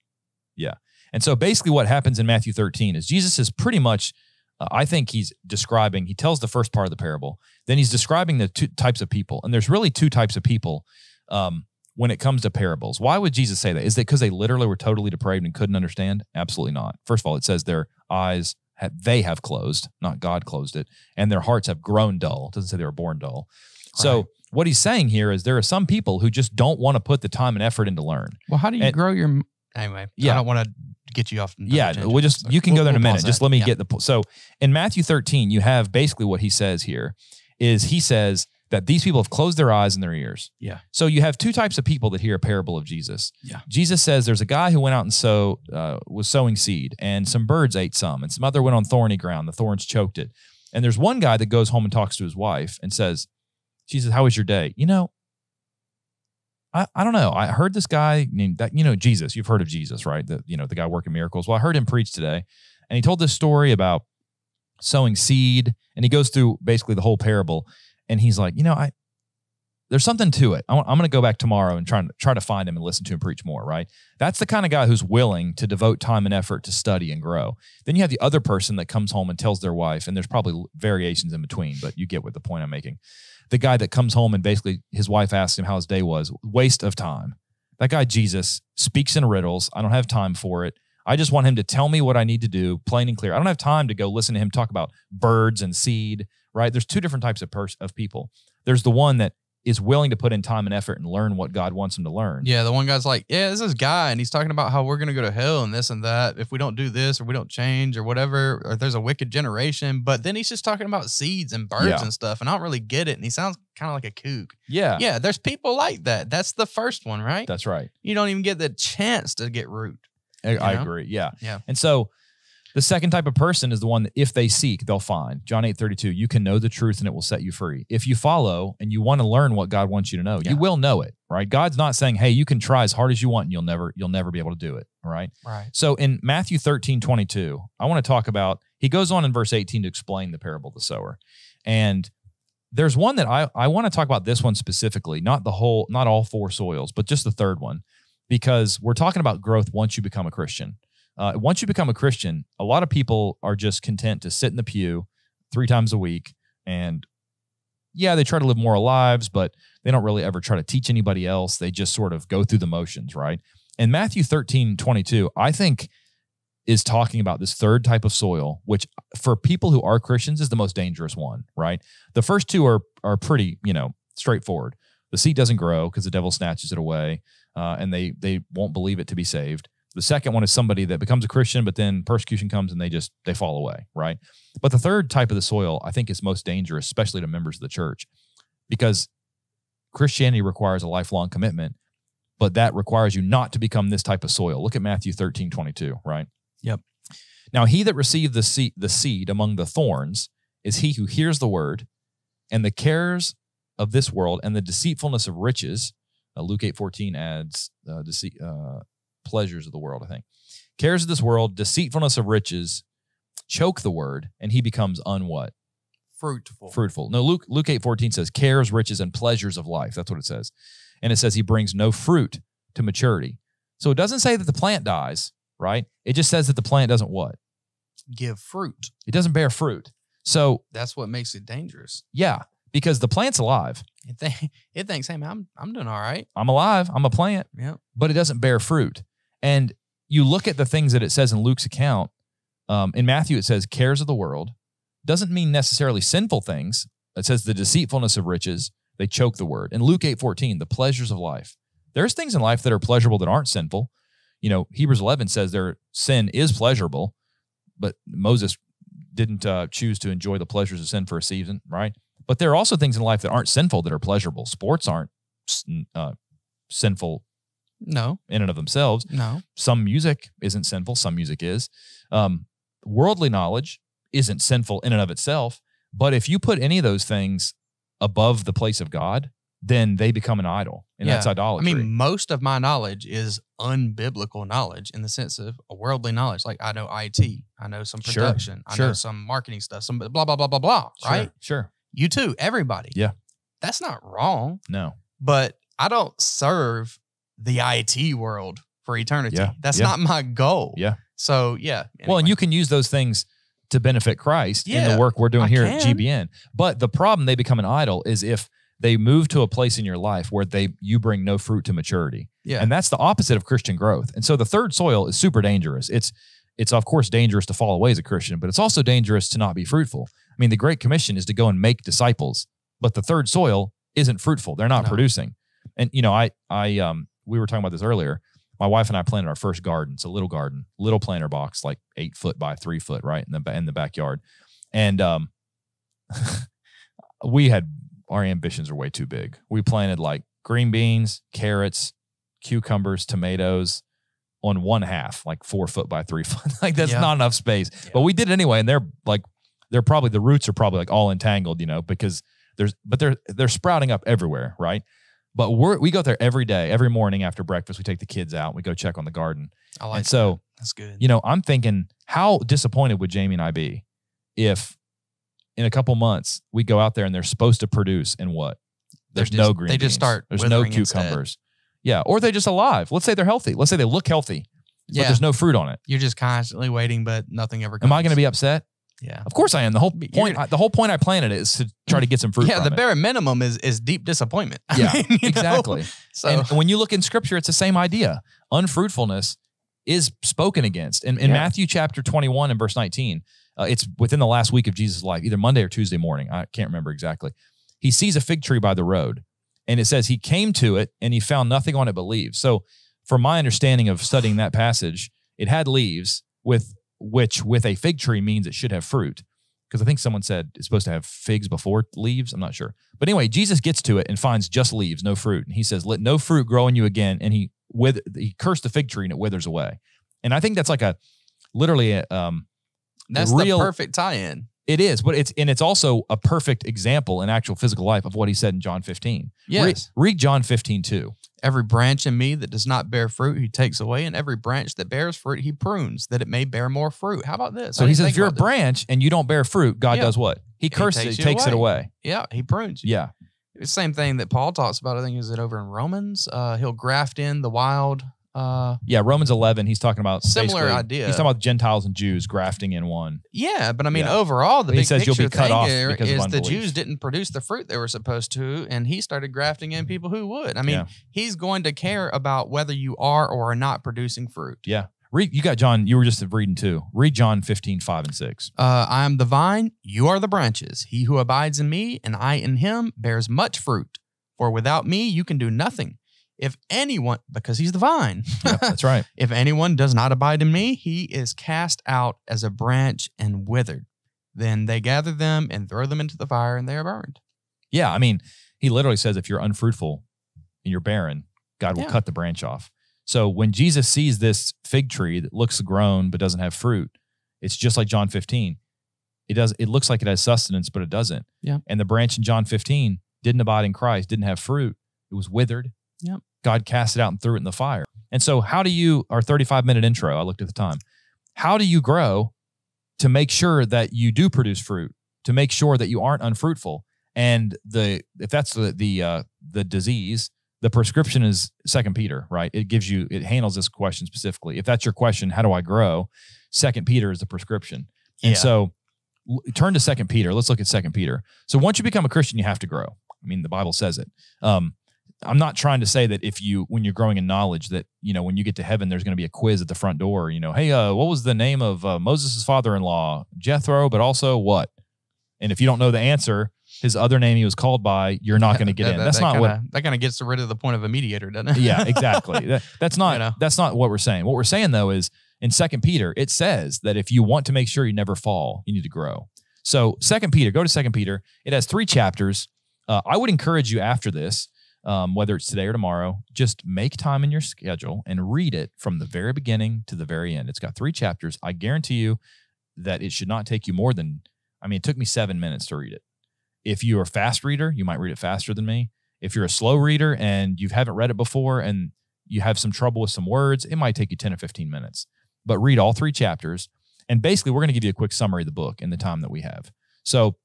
Yeah. And so basically, what happens in Matthew 13 is Jesus is pretty much uh, I think he's describing, he tells the first part of the parable, then he's describing the two types of people. And there's really two types of people um, when it comes to parables. Why would Jesus say that? Is that because they literally were totally depraved and couldn't understand? Absolutely not. First of all, it says their eyes have, they have closed, not God closed it, and their hearts have grown dull. It doesn't say they were born dull. Right. So what he's saying here is there are some people who just don't want to put the time and effort into learn. Well, how do you and, grow your anyway, yeah. I don't want to get you off. Yeah, we'll just so you can we'll, go there in a minute. just let me yeah. get the so in Matthew 13, you have basically what he says here is he says that these people have closed their eyes and their ears. Yeah. So you have two types of people that hear a parable of Jesus. Yeah. Jesus says there's a guy who went out and sow uh, was sowing seed, and some birds ate some, and some other went on thorny ground. The thorns choked it. And there's one guy that goes home and talks to his wife and says, "She says, how was your day? You know, I, I don't know. I heard this guy named that, you know, Jesus. You've heard of Jesus, right? The, you know, the guy working miracles. Well, I heard him preach today, and he told this story about sowing seed, and he goes through basically the whole parable. And he's like, you know, I there's something to it. I am going to go back tomorrow and try, try to find him and listen to him preach more, right? That's the kind of guy who's willing to devote time and effort to study and grow. Then you have the other person that comes home and tells their wife, and there's probably variations in between, but you get what the point I'm making the guy that comes home and basically his wife asks him how his day was. Waste of time. That guy, Jesus, speaks in riddles. I don't have time for it. I just want him to tell me what I need to do, plain and clear. I don't have time to go listen to him talk about birds and seed, right? There's two different types of pers- of people. There's the one that is willing to put in time and effort and learn what God wants him to learn. Yeah, the one guy's like, yeah, this is guy, and he's talking about how we're gonna go to hell and this and that if we don't do this or we don't change or whatever. Or there's a wicked generation, but then he's just talking about seeds and birds yeah. and stuff, and I don't really get it. And he sounds kind of like a kook. Yeah, yeah. There's people like that. That's the first one, right? That's right. You don't even get the chance to get root. I, I agree. Yeah, yeah. And so the second type of person is the one that if they seek, they'll find. John 8 32, you can know the truth and it will set you free. If you follow and you want to learn what God wants you to know, yeah. you will know it, right? God's not saying, hey, you can try as hard as you want and you'll never, you'll never be able to do it. Right. Right. So in Matthew 13, 22, I want to talk about, he goes on in verse 18 to explain the parable of the sower. And there's one that I, I want to talk about this one specifically, not the whole, not all four soils, but just the third one, because we're talking about growth once you become a Christian uh, once you become a Christian, a lot of people are just content to sit in the pew three times a week. And yeah, they try to live moral lives, but they don't really ever try to teach anybody else. They just sort of go through the motions, right? And Matthew 13, 22, I think is talking about this third type of soil, which for people who are Christians is the most dangerous one, right? The first two are are pretty, you know, straightforward. The seed doesn't grow because the devil snatches it away, uh, and they they won't believe it to be saved. The second one is somebody that becomes a Christian, but then persecution comes and they just they fall away, right? But the third type of the soil, I think, is most dangerous, especially to members of the church, because Christianity requires a lifelong commitment, but that requires you not to become this type of soil. Look at Matthew 13, 22, right? Yep. Now he that received the seed, the seed among the thorns is he who hears the word, and the cares of this world and the deceitfulness of riches. Uh, Luke 8, 14 adds uh, dece- uh, pleasures of the world, I think. Cares of this world, deceitfulness of riches, choke the word, and he becomes unwhat? Fruitful. Fruitful. No, Luke Luke 8 14 says, cares, riches, and pleasures of life. That's what it says. And it says he brings no fruit to maturity. So it doesn't say that the plant dies, right? It just says that the plant doesn't what? Give fruit. It doesn't bear fruit. So that's what makes it dangerous. Yeah, because the plant's alive. It, th- it thinks, hey man, I'm I'm doing all right. I'm alive. I'm a plant. Yeah. But it doesn't bear fruit. And you look at the things that it says in Luke's account. Um, in Matthew, it says cares of the world. Doesn't mean necessarily sinful things. It says the deceitfulness of riches. They choke the word. In Luke 8 14, the pleasures of life. There's things in life that are pleasurable that aren't sinful. You know, Hebrews 11 says their sin is pleasurable, but Moses didn't uh, choose to enjoy the pleasures of sin for a season, right? But there are also things in life that aren't sinful that are pleasurable. Sports aren't uh, sinful no. In and of themselves. No. Some music isn't sinful, some music is. Um, worldly knowledge isn't sinful in and of itself. But if you put any of those things above the place of God, then they become an idol. And yeah. that's idolatry. I mean, most of my knowledge is unbiblical knowledge in the sense of worldly knowledge. Like I know IT, I know some production, sure. I sure. know some marketing stuff, some blah, blah, blah, blah, blah. Sure. Right? Sure. You too, everybody. Yeah. That's not wrong. No. But I don't serve the IT world for eternity. Yeah. That's yeah. not my goal. Yeah. So yeah. Anyway. Well, and you can use those things to benefit Christ yeah, in the work we're doing I here can. at GBN. But the problem they become an idol is if they move to a place in your life where they you bring no fruit to maturity. Yeah. And that's the opposite of Christian growth. And so the third soil is super dangerous. It's it's of course dangerous to fall away as a Christian, but it's also dangerous to not be fruitful. I mean, the Great Commission is to go and make disciples, but the third soil isn't fruitful. They're not no. producing. And you know, I I um we were talking about this earlier. My wife and I planted our first garden. It's a little garden, little planter box, like eight foot by three foot, right in the in the backyard. And um, we had our ambitions are way too big. We planted like green beans, carrots, cucumbers, tomatoes on one half, like four foot by three foot. like that's yeah. not enough space. Yeah. But we did it anyway. And they're like, they're probably the roots are probably like all entangled, you know, because there's but they're they're sprouting up everywhere, right? But we we go there every day, every morning after breakfast. We take the kids out. We go check on the garden. I like. And that. so that's good. You know, I'm thinking, how disappointed would Jamie and I be if in a couple months we go out there and they're supposed to produce and what? There's just, no green. They beans. just start. There's no cucumbers. Instead. Yeah, or they're just alive. Let's say they're healthy. Let's say they look healthy, yeah. but there's no fruit on it. You're just constantly waiting, but nothing ever. Comes. Am I going to be upset? Yeah, of course I am. The whole point, I, the whole point I planted is to try to get some fruit. Yeah, the it. bare minimum is is deep disappointment. I yeah, mean, exactly. Know? So and when you look in Scripture, it's the same idea. Unfruitfulness is spoken against in, in yeah. Matthew chapter twenty one and verse nineteen. Uh, it's within the last week of Jesus' life, either Monday or Tuesday morning. I can't remember exactly. He sees a fig tree by the road, and it says he came to it and he found nothing on it but leaves. So, from my understanding of studying that passage, it had leaves with which with a fig tree means it should have fruit. Because I think someone said it's supposed to have figs before leaves. I'm not sure. But anyway, Jesus gets to it and finds just leaves, no fruit. And he says, Let no fruit grow in you again. And he with he cursed the fig tree and it withers away. And I think that's like a literally a, um that's real, the perfect tie-in. It is, but it's and it's also a perfect example in actual physical life of what he said in John 15. Yes. Read, read John 15 too. Every branch in me that does not bear fruit, he takes away, and every branch that bears fruit, he prunes, that it may bear more fruit. How about this? So he says, if you're a this. branch and you don't bear fruit, God yeah. does what? He curses he takes it, takes away. it away. Yeah, he prunes you. Yeah. It's the same thing that Paul talks about. I think is it over in Romans. Uh, he'll graft in the wild uh, yeah, Romans 11, he's talking about similar idea. He's talking about Gentiles and Jews grafting in one. Yeah, but I mean, yeah. overall, the he says you'll be cut off because the Jews didn't produce the fruit they were supposed to, and he started grafting in mm-hmm. people who would. I mean, yeah. he's going to care about whether you are or are not producing fruit. Yeah. Read, you got John, you were just reading too. Read John 15, 5 and 6. Uh, I am the vine, you are the branches. He who abides in me and I in him bears much fruit. For without me, you can do nothing. If anyone, because he's the vine. Yep, that's right. if anyone does not abide in me, he is cast out as a branch and withered. Then they gather them and throw them into the fire and they are burned. Yeah. I mean, he literally says, if you're unfruitful and you're barren, God will yeah. cut the branch off. So when Jesus sees this fig tree that looks grown but doesn't have fruit, it's just like John 15. It does it looks like it has sustenance, but it doesn't. Yeah. And the branch in John 15 didn't abide in Christ, didn't have fruit. It was withered. Yep. God cast it out and threw it in the fire. And so, how do you, our 35 minute intro, I looked at the time, how do you grow to make sure that you do produce fruit, to make sure that you aren't unfruitful? And the, if that's the, the, uh, the disease, the prescription is second Peter, right? It gives you, it handles this question specifically. If that's your question, how do I grow? Second Peter is the prescription. And yeah. so turn to second Peter. Let's look at second Peter. So once you become a Christian, you have to grow. I mean, the Bible says it. Um, I'm not trying to say that if you when you're growing in knowledge that you know when you get to heaven there's going to be a quiz at the front door you know hey uh, what was the name of uh, Moses' father-in-law Jethro but also what and if you don't know the answer his other name he was called by you're not going to get that, in that, that's that not kinda, what that kind of gets rid of the point of a mediator doesn't it yeah exactly that's not you know? that's not what we're saying what we're saying though is in second Peter it says that if you want to make sure you never fall you need to grow so second Peter go to second Peter it has three chapters uh, I would encourage you after this um, whether it's today or tomorrow, just make time in your schedule and read it from the very beginning to the very end. It's got three chapters. I guarantee you that it should not take you more than, I mean, it took me seven minutes to read it. If you're a fast reader, you might read it faster than me. If you're a slow reader and you haven't read it before and you have some trouble with some words, it might take you 10 or 15 minutes. But read all three chapters. And basically, we're going to give you a quick summary of the book in the time that we have. So,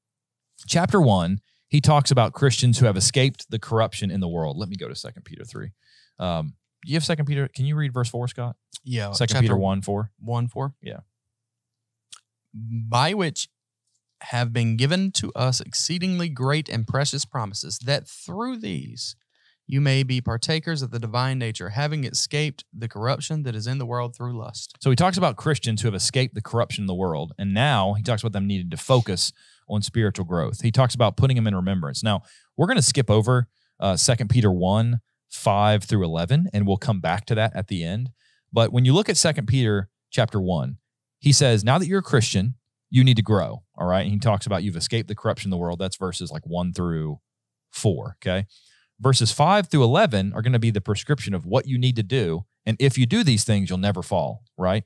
chapter one he talks about Christians who have escaped the corruption in the world. Let me go to Second Peter three. Um, you have Second Peter. Can you read verse four, Scott? Yeah. Second Peter one four. One four. Yeah. By which have been given to us exceedingly great and precious promises, that through these you may be partakers of the divine nature, having escaped the corruption that is in the world through lust. So he talks about Christians who have escaped the corruption in the world, and now he talks about them needed to focus on spiritual growth. He talks about putting them in remembrance. Now, we're going to skip over uh, 2 Peter 1 5 through 11, and we'll come back to that at the end. But when you look at 2 Peter chapter 1, he says, Now that you're a Christian, you need to grow. All right. And he talks about you've escaped the corruption of the world. That's verses like 1 through 4. Okay. Verses 5 through 11 are going to be the prescription of what you need to do. And if you do these things, you'll never fall, right?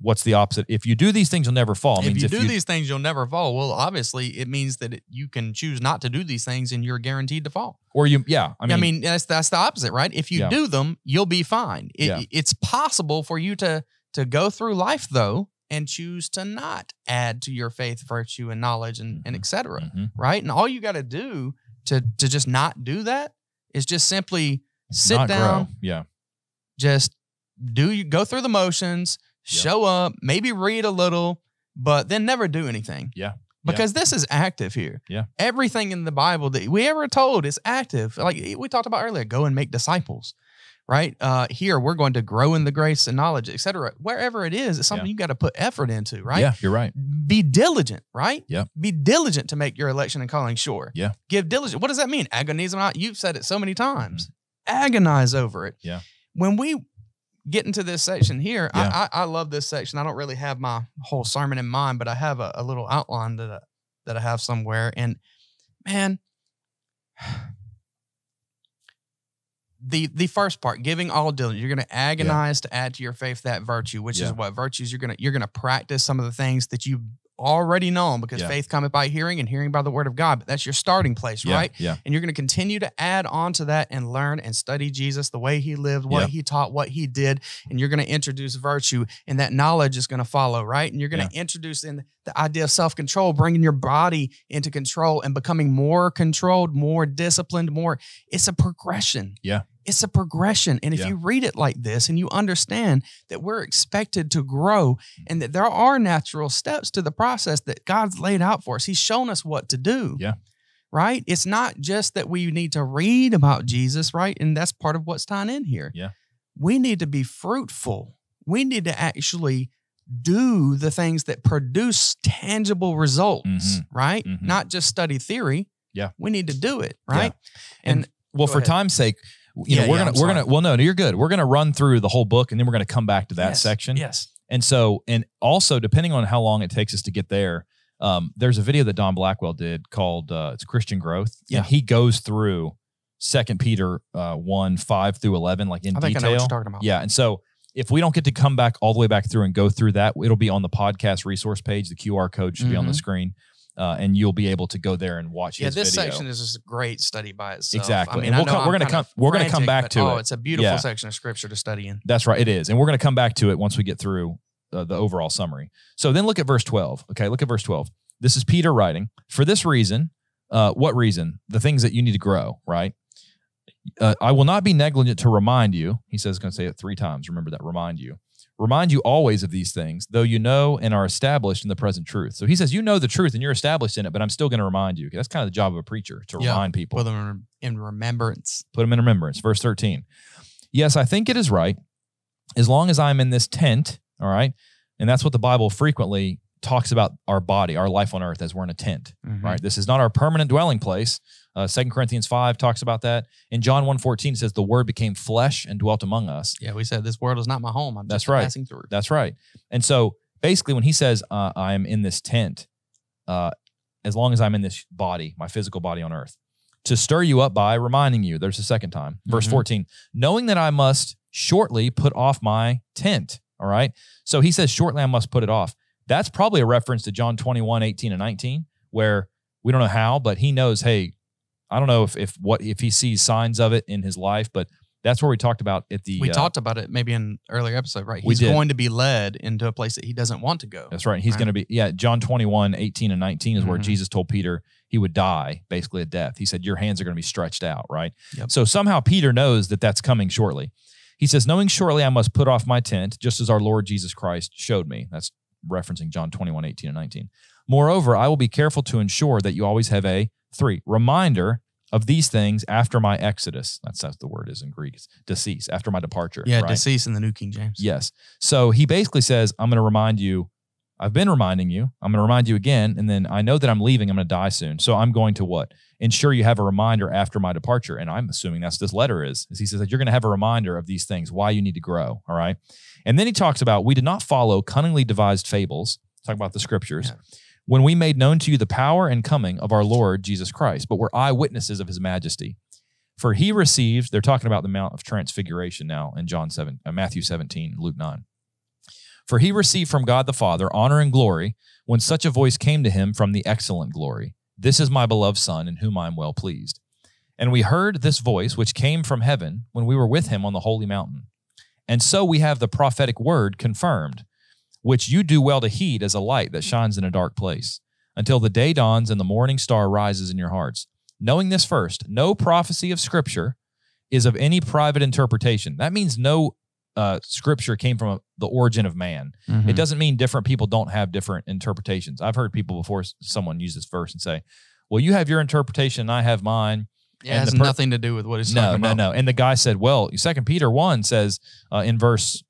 what's the opposite? If you do these things, you'll never fall. If you if do you, these things, you'll never fall. Well, obviously, it means that it, you can choose not to do these things, and you're guaranteed to fall. Or you, yeah, I mean, I mean that's that's the opposite, right? If you yeah. do them, you'll be fine. It, yeah. It's possible for you to to go through life though and choose to not add to your faith, virtue, and knowledge, and mm-hmm. and etc. Mm-hmm. Right, and all you got to do to to just not do that is just simply sit not down, grow. yeah, just do you go through the motions show up, maybe read a little, but then never do anything. Yeah. Because yeah. this is active here. Yeah. Everything in the Bible that we ever told is active. Like we talked about earlier, go and make disciples right? Uh, here we're going to grow in the grace and knowledge, etc. Wherever it is, it's something yeah. you got to put effort into, right? Yeah, you're right. Be diligent, right? Yeah. Be diligent to make your election and calling sure. Yeah. Give diligent. What does that mean? Agonize not? You've said it so many times. Mm-hmm. Agonize over it. Yeah. When we getting to this section here, yeah. I, I, I, love this section. I don't really have my whole sermon in mind, but I have a, a little outline that I, that I have somewhere. And man, the the first part, giving all diligence, you're going to agonize yeah. to add to your faith that virtue, which yeah. is what virtues you're going to you're going to practice some of the things that you already known because yeah. faith cometh by hearing and hearing by the word of God. But that's your starting place, yeah, right? Yeah. And you're going to continue to add on to that and learn and study Jesus, the way he lived, what yeah. he taught, what he did. And you're going to introduce virtue and that knowledge is going to follow, right? And you're going to introduce in the idea of self control, bringing your body into control and becoming more controlled, more disciplined, more. It's a progression. Yeah. It's a progression. And if yeah. you read it like this and you understand that we're expected to grow mm. and that there are natural steps to the process that God's laid out for us, He's shown us what to do. Yeah. Right? It's not just that we need to read about Jesus, right? And that's part of what's tying in here. Yeah. We need to be fruitful. We need to actually do the things that produce tangible results, mm-hmm. right? Mm-hmm. Not just study theory. Yeah. We need to do it, right? Yeah. and, and well, for ahead. time's sake, you yeah, know, we're yeah, gonna we're gonna well, no, no, you're good. We're gonna run through the whole book and then we're gonna come back to that yes, section. Yes. And so, and also depending on how long it takes us to get there, um, there's a video that Don Blackwell did called uh, "It's Christian Growth." Yeah, he goes through Second Peter uh, one five through eleven, like in I detail. Yeah, and so if we don't get to come back all the way back through and go through that, it'll be on the podcast resource page. The QR code should mm-hmm. be on the mm-hmm. screen uh, and you'll be able to go there and watch. Yeah, this video. section is just a great study by itself. Exactly. I mean, we'll we're going to come. We're going to come back but, to oh, it. Oh, it's a beautiful yeah. section of scripture to study in. That's right. It is, and we're going to come back to it once we get through uh, the overall summary. So then, look at verse twelve. Okay, look at verse twelve. This is Peter writing. For this reason, uh, what reason? The things that you need to grow, right? Uh, I will not be negligent to remind you. He says, going to say it three times. Remember that, remind you. Remind you always of these things, though you know and are established in the present truth. So he says, You know the truth and you're established in it, but I'm still going to remind you. That's kind of the job of a preacher to yeah, remind people. Put them in remembrance. Put them in remembrance. Verse 13. Yes, I think it is right as long as I'm in this tent, all right? And that's what the Bible frequently talks about our body, our life on earth as we're in a tent, mm-hmm. right? This is not our permanent dwelling place. Uh, second Corinthians 5 talks about that. In John 1.14, it says, the word became flesh and dwelt among us. Yeah, we said, this world is not my home. I'm That's right. passing through. That's right. And so basically when he says, uh, I am in this tent, uh, as long as I'm in this body, my physical body on earth, to stir you up by reminding you, there's a second time, verse mm-hmm. 14, knowing that I must shortly put off my tent. All right. So he says, shortly I must put it off. That's probably a reference to John 21, 18, and 19, where we don't know how, but he knows, hey, I don't know if, if what if he sees signs of it in his life, but that's where we talked about at the we uh, talked about it maybe in earlier episode, right? He's going to be led into a place that he doesn't want to go. That's right. He's right? gonna be yeah, John 21, 18 and 19 is where mm-hmm. Jesus told Peter he would die basically a death. He said, Your hands are gonna be stretched out, right? Yep. So somehow Peter knows that that's coming shortly. He says, Knowing shortly I must put off my tent, just as our Lord Jesus Christ showed me. That's referencing John 21, 18, and 19. Moreover, I will be careful to ensure that you always have a three reminder of these things after my exodus. That's how the word is in Greek. decease after my departure. Yeah, right? decease in the New King James. Yes. So he basically says, I'm going to remind you I've been reminding you. I'm going to remind you again. And then I know that I'm leaving. I'm going to die soon. So I'm going to what? Ensure you have a reminder after my departure. And I'm assuming that's this letter is. is he says that you're going to have a reminder of these things, why you need to grow. All right. And then he talks about we did not follow cunningly devised fables. Talk about the scriptures. Yeah. When we made known to you the power and coming of our Lord Jesus Christ, but were eyewitnesses of his majesty. For he received, they're talking about the Mount of Transfiguration now in John 7, uh, Matthew 17, Luke 9. For he received from God the Father honor and glory when such a voice came to him from the excellent glory This is my beloved Son, in whom I am well pleased. And we heard this voice which came from heaven when we were with him on the holy mountain. And so we have the prophetic word confirmed, which you do well to heed as a light that shines in a dark place, until the day dawns and the morning star rises in your hearts. Knowing this first, no prophecy of Scripture is of any private interpretation. That means no uh, scripture came from the origin of man. Mm-hmm. It doesn't mean different people don't have different interpretations. I've heard people before someone use this verse and say, "Well, you have your interpretation, and I have mine." Yeah, and it has per- nothing to do with what it's no, no, no. And the guy said, "Well, Second Peter one says uh, in verse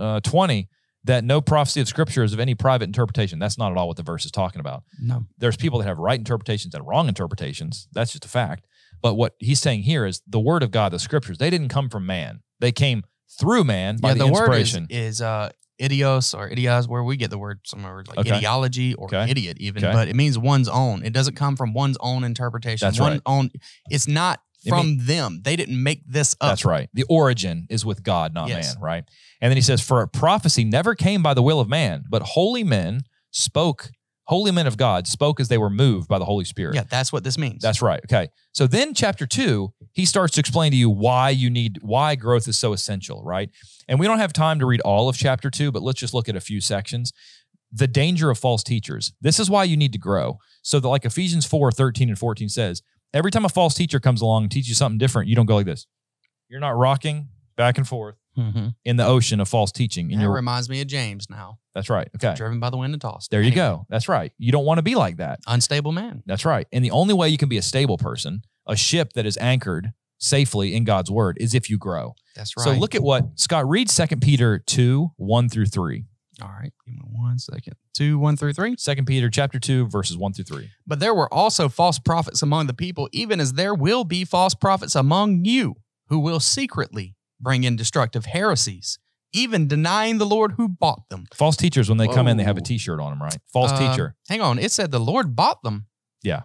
uh, twenty that no prophecy of Scripture is of any private interpretation. That's not at all what the verse is talking about. No, there's people that have right interpretations and wrong interpretations. That's just a fact. But what he's saying here is the Word of God, the Scriptures, they didn't come from man. They came through man by yeah, the, the word is, is uh, idios or idios where we get the word somewhere like okay. ideology or okay. idiot even okay. but it means one's own it doesn't come from one's own interpretation that's One right. own it's not from mean, them they didn't make this up that's right the origin is with god not yes. man right and then he says for a prophecy never came by the will of man but holy men spoke holy men of God spoke as they were moved by the Holy Spirit. Yeah, that's what this means. That's right. Okay. So then chapter 2, he starts to explain to you why you need why growth is so essential, right? And we don't have time to read all of chapter 2, but let's just look at a few sections. The danger of false teachers. This is why you need to grow. So that like Ephesians 4, 13 and 14 says, every time a false teacher comes along and teaches you something different, you don't go like this. You're not rocking back and forth mm-hmm. in the ocean of false teaching. And that reminds me of James now. That's right. Okay. Driven by the wind and tossed. There anyway. you go. That's right. You don't want to be like that. Unstable man. That's right. And the only way you can be a stable person, a ship that is anchored safely in God's word, is if you grow. That's right. So look at what Scott read Second Peter 2 1 through 3. All right, give me one second. Two, one through three. Second Peter chapter two, verses one through three. But there were also false prophets among the people, even as there will be false prophets among you, who will secretly bring in destructive heresies, even denying the Lord who bought them. False teachers, when they Whoa. come in, they have a t shirt on them, right? False uh, teacher. Hang on. It said the Lord bought them. Yeah.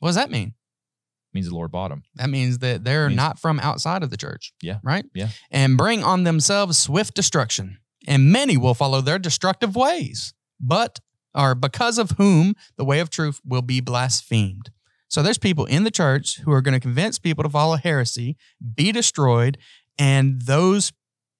What does that mean? It means the Lord bought them. That means that they're means not from outside of the church. Yeah. Right? Yeah. And bring on themselves swift destruction, and many will follow their destructive ways, but are because of whom the way of truth will be blasphemed. So there's people in the church who are going to convince people to follow heresy, be destroyed, and those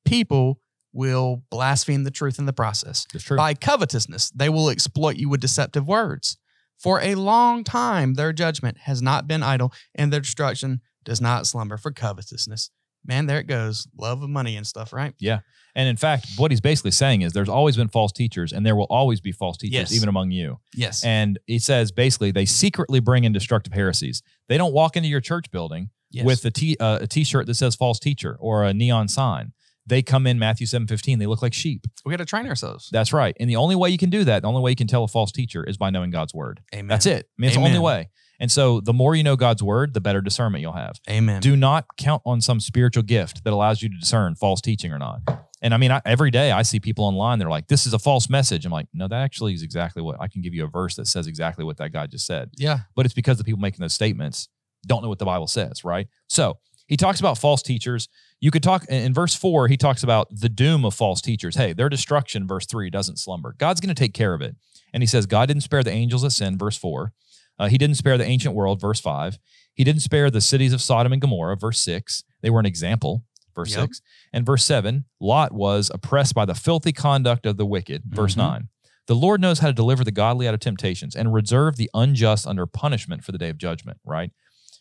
people will blaspheme the truth in the process. By covetousness, they will exploit you with deceptive words. For a long time, their judgment has not been idle, and their destruction does not slumber for covetousness. Man, there it goes. Love of money and stuff, right? Yeah. And in fact, what he's basically saying is there's always been false teachers, and there will always be false teachers, yes. even among you. Yes. And he says basically, they secretly bring in destructive heresies. They don't walk into your church building, yes. with a t uh, a t-shirt that says false teacher or a neon sign. They come in Matthew 7:15, they look like sheep. We got to train ourselves. That's right. And the only way you can do that, the only way you can tell a false teacher is by knowing God's word. Amen. That's it. I mean, it's Amen. the only way. And so the more you know God's word, the better discernment you'll have. Amen. Do not count on some spiritual gift that allows you to discern false teaching or not. And I mean, I, every day I see people online, they're like, this is a false message. I'm like, no, that actually is exactly what I can give you a verse that says exactly what that guy just said. Yeah. But it's because the people making those statements don't know what the Bible says, right? So he talks about false teachers. You could talk in verse four, he talks about the doom of false teachers. Hey, their destruction, verse three, doesn't slumber. God's going to take care of it. And he says, God didn't spare the angels that sin, verse four. Uh, he didn't spare the ancient world, verse five. He didn't spare the cities of Sodom and Gomorrah, verse six. They were an example, verse yep. six. And verse seven, Lot was oppressed by the filthy conduct of the wicked, verse mm-hmm. nine. The Lord knows how to deliver the godly out of temptations and reserve the unjust under punishment for the day of judgment, right?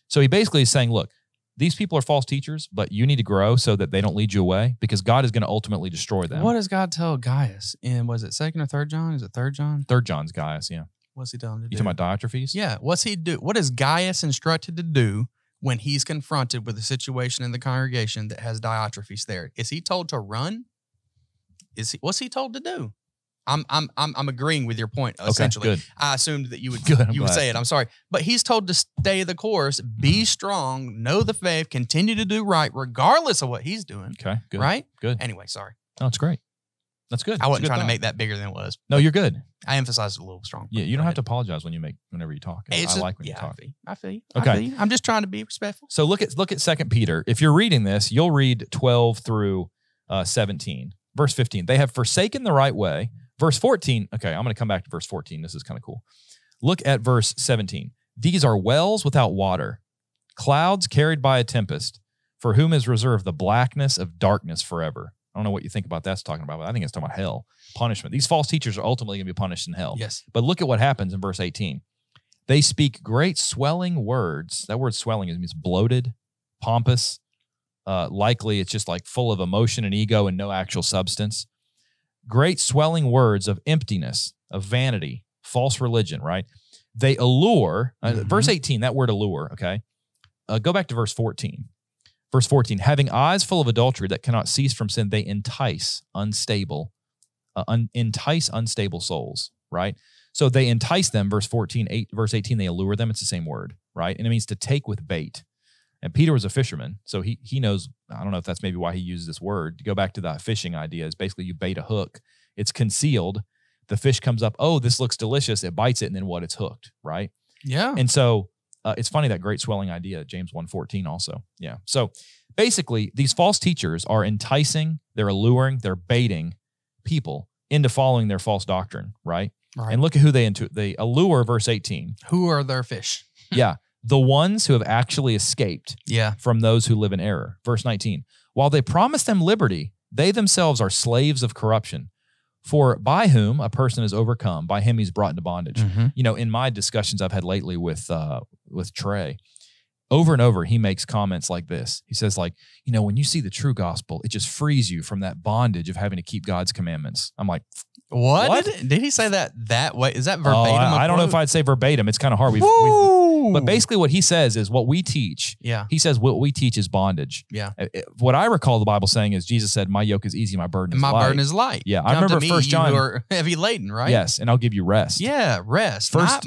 So he basically is saying, look, these people are false teachers, but you need to grow so that they don't lead you away because God is going to ultimately destroy them. What does God tell Gaius? And was it second or third John? Is it third John? Third John's Gaius, yeah. What's he telling him to you do? talking about Diotrephes? Yeah. What's he do? What is Gaius instructed to do when he's confronted with a situation in the congregation that has Diotrephes there? Is he told to run? Is he what's he told to do? I'm I'm I'm, agreeing with your point. Essentially, okay, I assumed that you would good, you glad. would say it. I'm sorry, but he's told to stay the course, be mm-hmm. strong, know the faith, continue to do right, regardless of what he's doing. Okay, good. Right, good. Anyway, sorry. No, it's great. That's good. I wasn't good trying thought. to make that bigger than it was. No, you're good. I emphasized a little strong. Yeah, you don't have to apologize when you make whenever you talk. It's I just, like when yeah, you talk. I feel you. I feel you. Okay. I feel you. I'm just trying to be respectful. So look at look at Second Peter. If you're reading this, you'll read 12 through uh, 17, verse 15. They have forsaken the right way Verse 14. Okay, I'm going to come back to verse 14. This is kind of cool. Look at verse 17. These are wells without water, clouds carried by a tempest, for whom is reserved the blackness of darkness forever. I don't know what you think about that's talking about, but I think it's talking about hell, punishment. These false teachers are ultimately going to be punished in hell. Yes. But look at what happens in verse 18. They speak great swelling words. That word swelling means bloated, pompous. Uh, likely it's just like full of emotion and ego and no actual substance great swelling words of emptiness, of vanity, false religion, right? They allure, uh, mm-hmm. uh, verse 18, that word allure, okay? Uh, go back to verse 14. Verse 14, having eyes full of adultery that cannot cease from sin, they entice unstable, uh, un- entice unstable souls, right? So they entice them, verse 14, eight, verse 18, they allure them. It's the same word, right? And it means to take with bait. And Peter was a fisherman, so he he knows. I don't know if that's maybe why he used this word. To go back to the fishing idea, is basically you bait a hook. It's concealed. The fish comes up. Oh, this looks delicious. It bites it, and then what? It's hooked, right? Yeah. And so uh, it's funny that great swelling idea, James one fourteen also. Yeah. So basically, these false teachers are enticing, they're alluring, they're baiting people into following their false doctrine, right? Right. And look at who they into they allure verse 18. Who are their fish? yeah the ones who have actually escaped yeah. from those who live in error. Verse 19 While they promise them liberty, they themselves are slaves of corruption. For by whom a person is overcome, by him he's brought into bondage. Mm-hmm. You know, in my discussions I've had lately with uh, with Trey, over and over he makes comments like this. He says, like, you know, when you see the true gospel, it just frees you from that bondage of having to keep God's commandments. I'm like, what? what? Did, he say that that way? Is that oh, verbatim? I, I don't know if I'd say verbatim. It's kind of hard. We've, we've but basically, what he says is what we teach. Yeah. He says what we teach is bondage. Yeah. Uh, uh, what I recall the Bible saying is Jesus said, "My yoke is easy, my burden is my light." burden is light. Yeah. Come I remember me, First John. You are heavy laden, right? Yes, and I'll give you rest. Yeah, rest. First.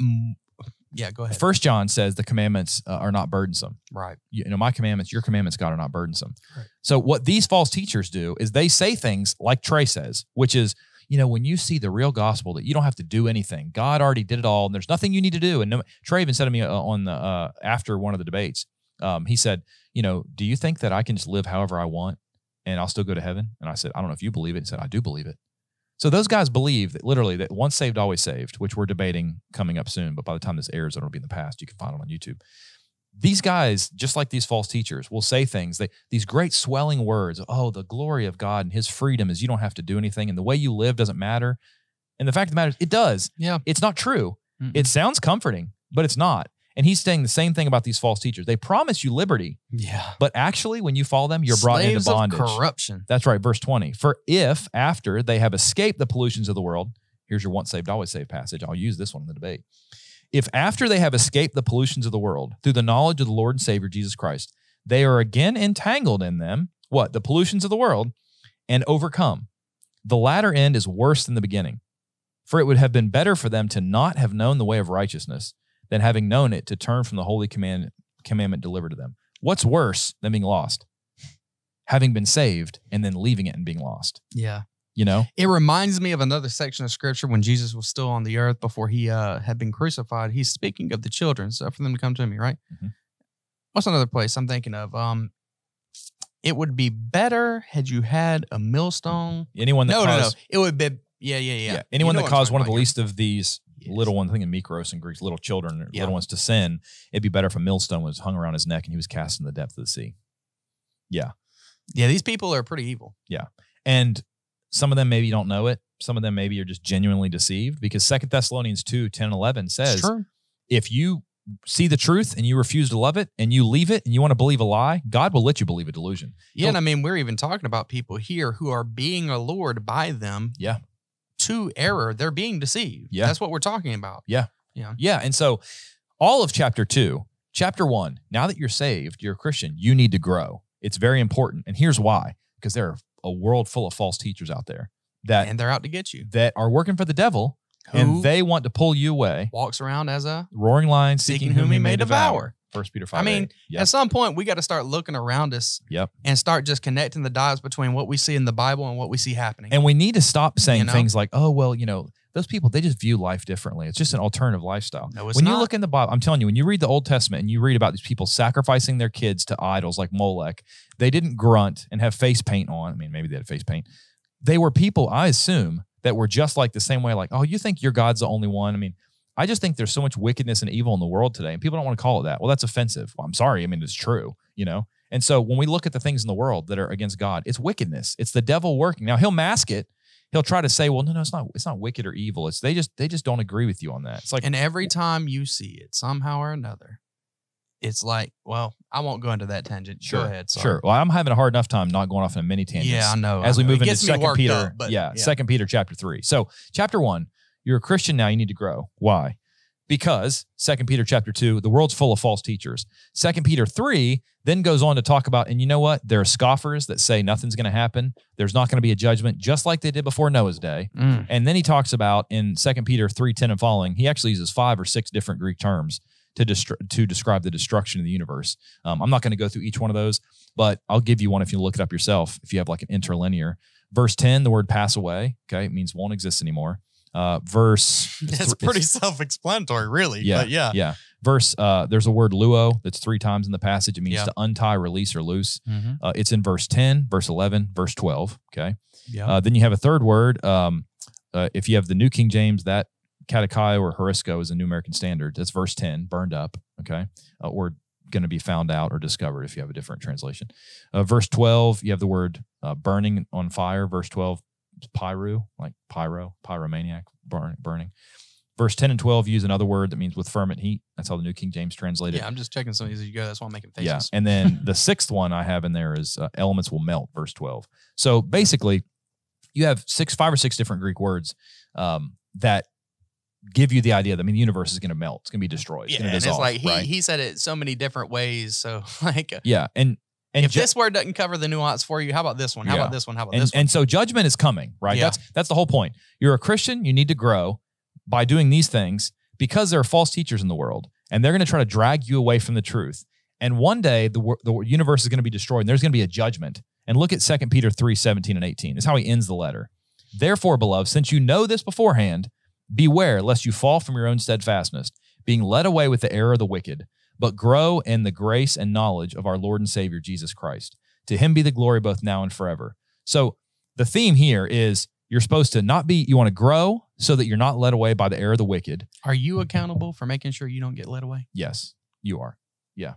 yeah, go ahead. First John says the commandments uh, are not burdensome. Right. You, know, my commandments, your commandments, God, are not burdensome. Right. So what these false teachers do is they say things like Trey says, which is you know, when you see the real gospel that you don't have to do anything, God already did it all, and there's nothing you need to do. And no, Trey even said to me uh, on the uh, after one of the debates, um, he said, you know, do you think that I can just live however I want and I'll still go to heaven? And I said, I don't know if you believe it. He said, I do believe it. So those guys believe that literally that once saved, always saved, which we're debating coming up soon. But by the time this airs, it'll be in the past. You can find it on YouTube these guys, just like these false teachers, will say things, they, these great swelling words, oh, the glory of God and his freedom is you don't have to do anything and the way you live doesn't matter. And the fact of the matter is, it does. Yeah. It's not true. mm It sounds comforting, but it's not. And he's saying the same thing about these false teachers. They promise you liberty. Yeah. But actually, when you follow them, you're brought into bondage. corruption. That's right. Verse 20. For if after they have escaped the pollutions of the world, here's your once saved, always saved passage. I'll use this one in the debate. If after they have escaped the pollutions of the world through the knowledge of the Lord and Savior Jesus Christ, they are again entangled in them, what? The pollutions of the world, and overcome. The latter end is worse than the beginning. For it would have been better for them to not have known the way of righteousness than having known it to turn from the holy command, commandment delivered to them. What's worse than being lost? Having been saved and then leaving it and being lost. Yeah you know it reminds me of another section of scripture when jesus was still on the earth before he uh, had been crucified he's speaking of the children so for them to come to me right mm-hmm. what's another place i'm thinking of um it would be better had you had a millstone anyone that no caused, no no it would be yeah yeah yeah, yeah. anyone you know that caused one of the least of these yes. little ones i think in Mikros in Greek, little children yeah. little ones to sin it'd be better if a millstone was hung around his neck and he was cast in the depth of the sea yeah yeah these people are pretty evil yeah and some of them maybe you don't know it. Some of them maybe you're just genuinely deceived because Second Thessalonians 2, 10, 11 says, if you see the truth and you refuse to love it and you leave it and you want to believe a lie, God will let you believe a delusion. Yeah, He'll, and I mean, we're even talking about people here who are being allured by them. Yeah. To error, they're being deceived. Yeah. That's what we're talking about. Yeah. Yeah. Yeah. And so all of chapter two, chapter one, now that you're saved, you're a Christian, you need to grow. It's very important. And here's why because there are a world full of false teachers out there that and they're out to get you that are working for the devil Who and they want to pull you away. Walks around as a roaring lion seeking, seeking whom, whom he may devour. First Peter five. I mean, yep. at some point we got to start looking around us. Yep. And start just connecting the dots between what we see in the Bible and what we see happening. And we need to stop saying you know? things like, "Oh well, you know." those people they just view life differently. It's just an alternative lifestyle. No, when not. you look in the Bible, I'm telling you, when you read the Old Testament and you read about these people sacrificing their kids to idols like Molech, they didn't grunt and have face paint on. I mean, maybe they had face paint. They were people, I assume, that were just like the same way. Like, oh, you think your God's the only one? I mean, I just think there's so much wickedness and evil in the world today, and people don't want to call it that. Well, that's offensive. Well, I'm sorry. I mean, it's true. You know. And so when we look at the things in the world that are against God, it's wickedness. It's the devil working. Now he'll mask it he'll try to say, well, no, no, it's not it's not wicked or evil. It's they just they just don't agree with you on that. It's like And every time you see it somehow or another, it's like, well, I won't go into that tangent. Sure. Go ahead. Sorry. Sure. Well, I'm having a hard enough time not going off in a mini tangent. Yeah, I know. As I we know. move into Second Peter, up, yeah, Second Peter chapter three. So chapter one, you're a Christian now. You need to grow. Why? because Second Peter chapter 2, the world's full of false teachers. Second Peter 3 then goes on to talk about, and you know what? There are scoffers that say nothing's going to happen. There's not going to be a judgment, just like they did before Noah's day. Mm. And then he talks about in Second Peter 3 10 and following, he actually uses five or six different Greek terms to, destri- to describe the destruction of the universe. Um, I'm not going to go through each one of those, but I'll give you one if you look it up yourself, if you have like an interlinear. Verse 10, the word pass away, okay, it means won't exist anymore uh, verse. It's pretty self-explanatory, really. Yeah, yeah, yeah. Verse. Uh, there's a word luo that's three times in the passage. It means yeah. to untie, release, or loose. Mm-hmm. Uh, it's in verse ten, verse eleven, verse twelve. Okay. Yeah. Uh, then you have a third word. Um, uh, if you have the New King James, that katakai or Harisco is a New American Standard. That's verse ten, burned up. Okay. Uh, or going to be found out or discovered if you have a different translation. Uh, verse 12, you have the word uh, burning on fire. Verse 12, pyru, like pyro, pyromaniac, burn, burning. Verse 10 and 12 use another word that means with fervent heat. That's how the New King James translated. Yeah, I'm just checking some of these as you go. That's why I'm making faces. Yeah. And then the sixth one I have in there is uh, elements will melt, verse 12. So basically, you have six, five or six different Greek words um, that give you the idea that I mean the universe is going to melt, it's going to be destroyed, it's yeah, going to dissolve. It's like he, right? he said it so many different ways. So like, uh, yeah, and and if ju- this word doesn't cover the nuance for you, how about this one? How yeah. about this one? How about and, this one? And so judgment is coming, right? Yeah. That's that's the whole point. You're a Christian, you need to grow by doing these things because there are false teachers in the world and they're going to try to drag you away from the truth. And one day the the universe is going to be destroyed and there's going to be a judgment. And look at 2 Peter 3, 17 and 18. Is how he ends the letter. Therefore, beloved, since you know this beforehand, beware lest you fall from your own steadfastness, being led away with the error of the wicked but grow in the grace and knowledge of our Lord and Savior Jesus Christ. To him be the glory both now and forever. So the theme here is you're supposed to not be, you want to grow so that you're not led away by the error of the wicked. Are you accountable for making sure you don't get led away? Yes, you are. Yeah.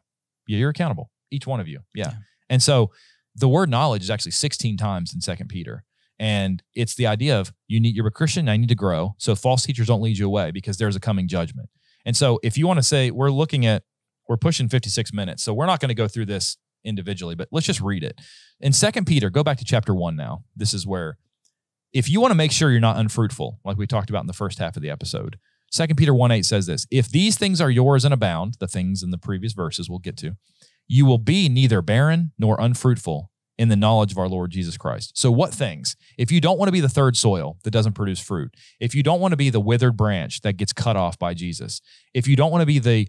yeah you're accountable, each one of you. Yeah. yeah. And so the word knowledge is actually 16 times in Second Peter. And it's the idea of you need you're a Christian, I need to grow. So false teachers don't lead you away because there's a coming judgment. And so if you want to say we're looking at we're pushing 56 minutes. So we're not going to go through this individually, but let's just read it. In Second Peter, go back to chapter 1 now. This is where if you want to make sure you're not unfruitful, like we talked about in the first half of the episode, Second Peter 1 8 says this If these things are yours and abound, the things in the previous verses we'll get to, you will be neither barren nor unfruitful in the knowledge of our Lord Jesus Christ. So, what things? If you don't want to be the third soil that doesn't produce fruit, if you don't want to be the withered branch that gets cut off by Jesus, if you don't want to be the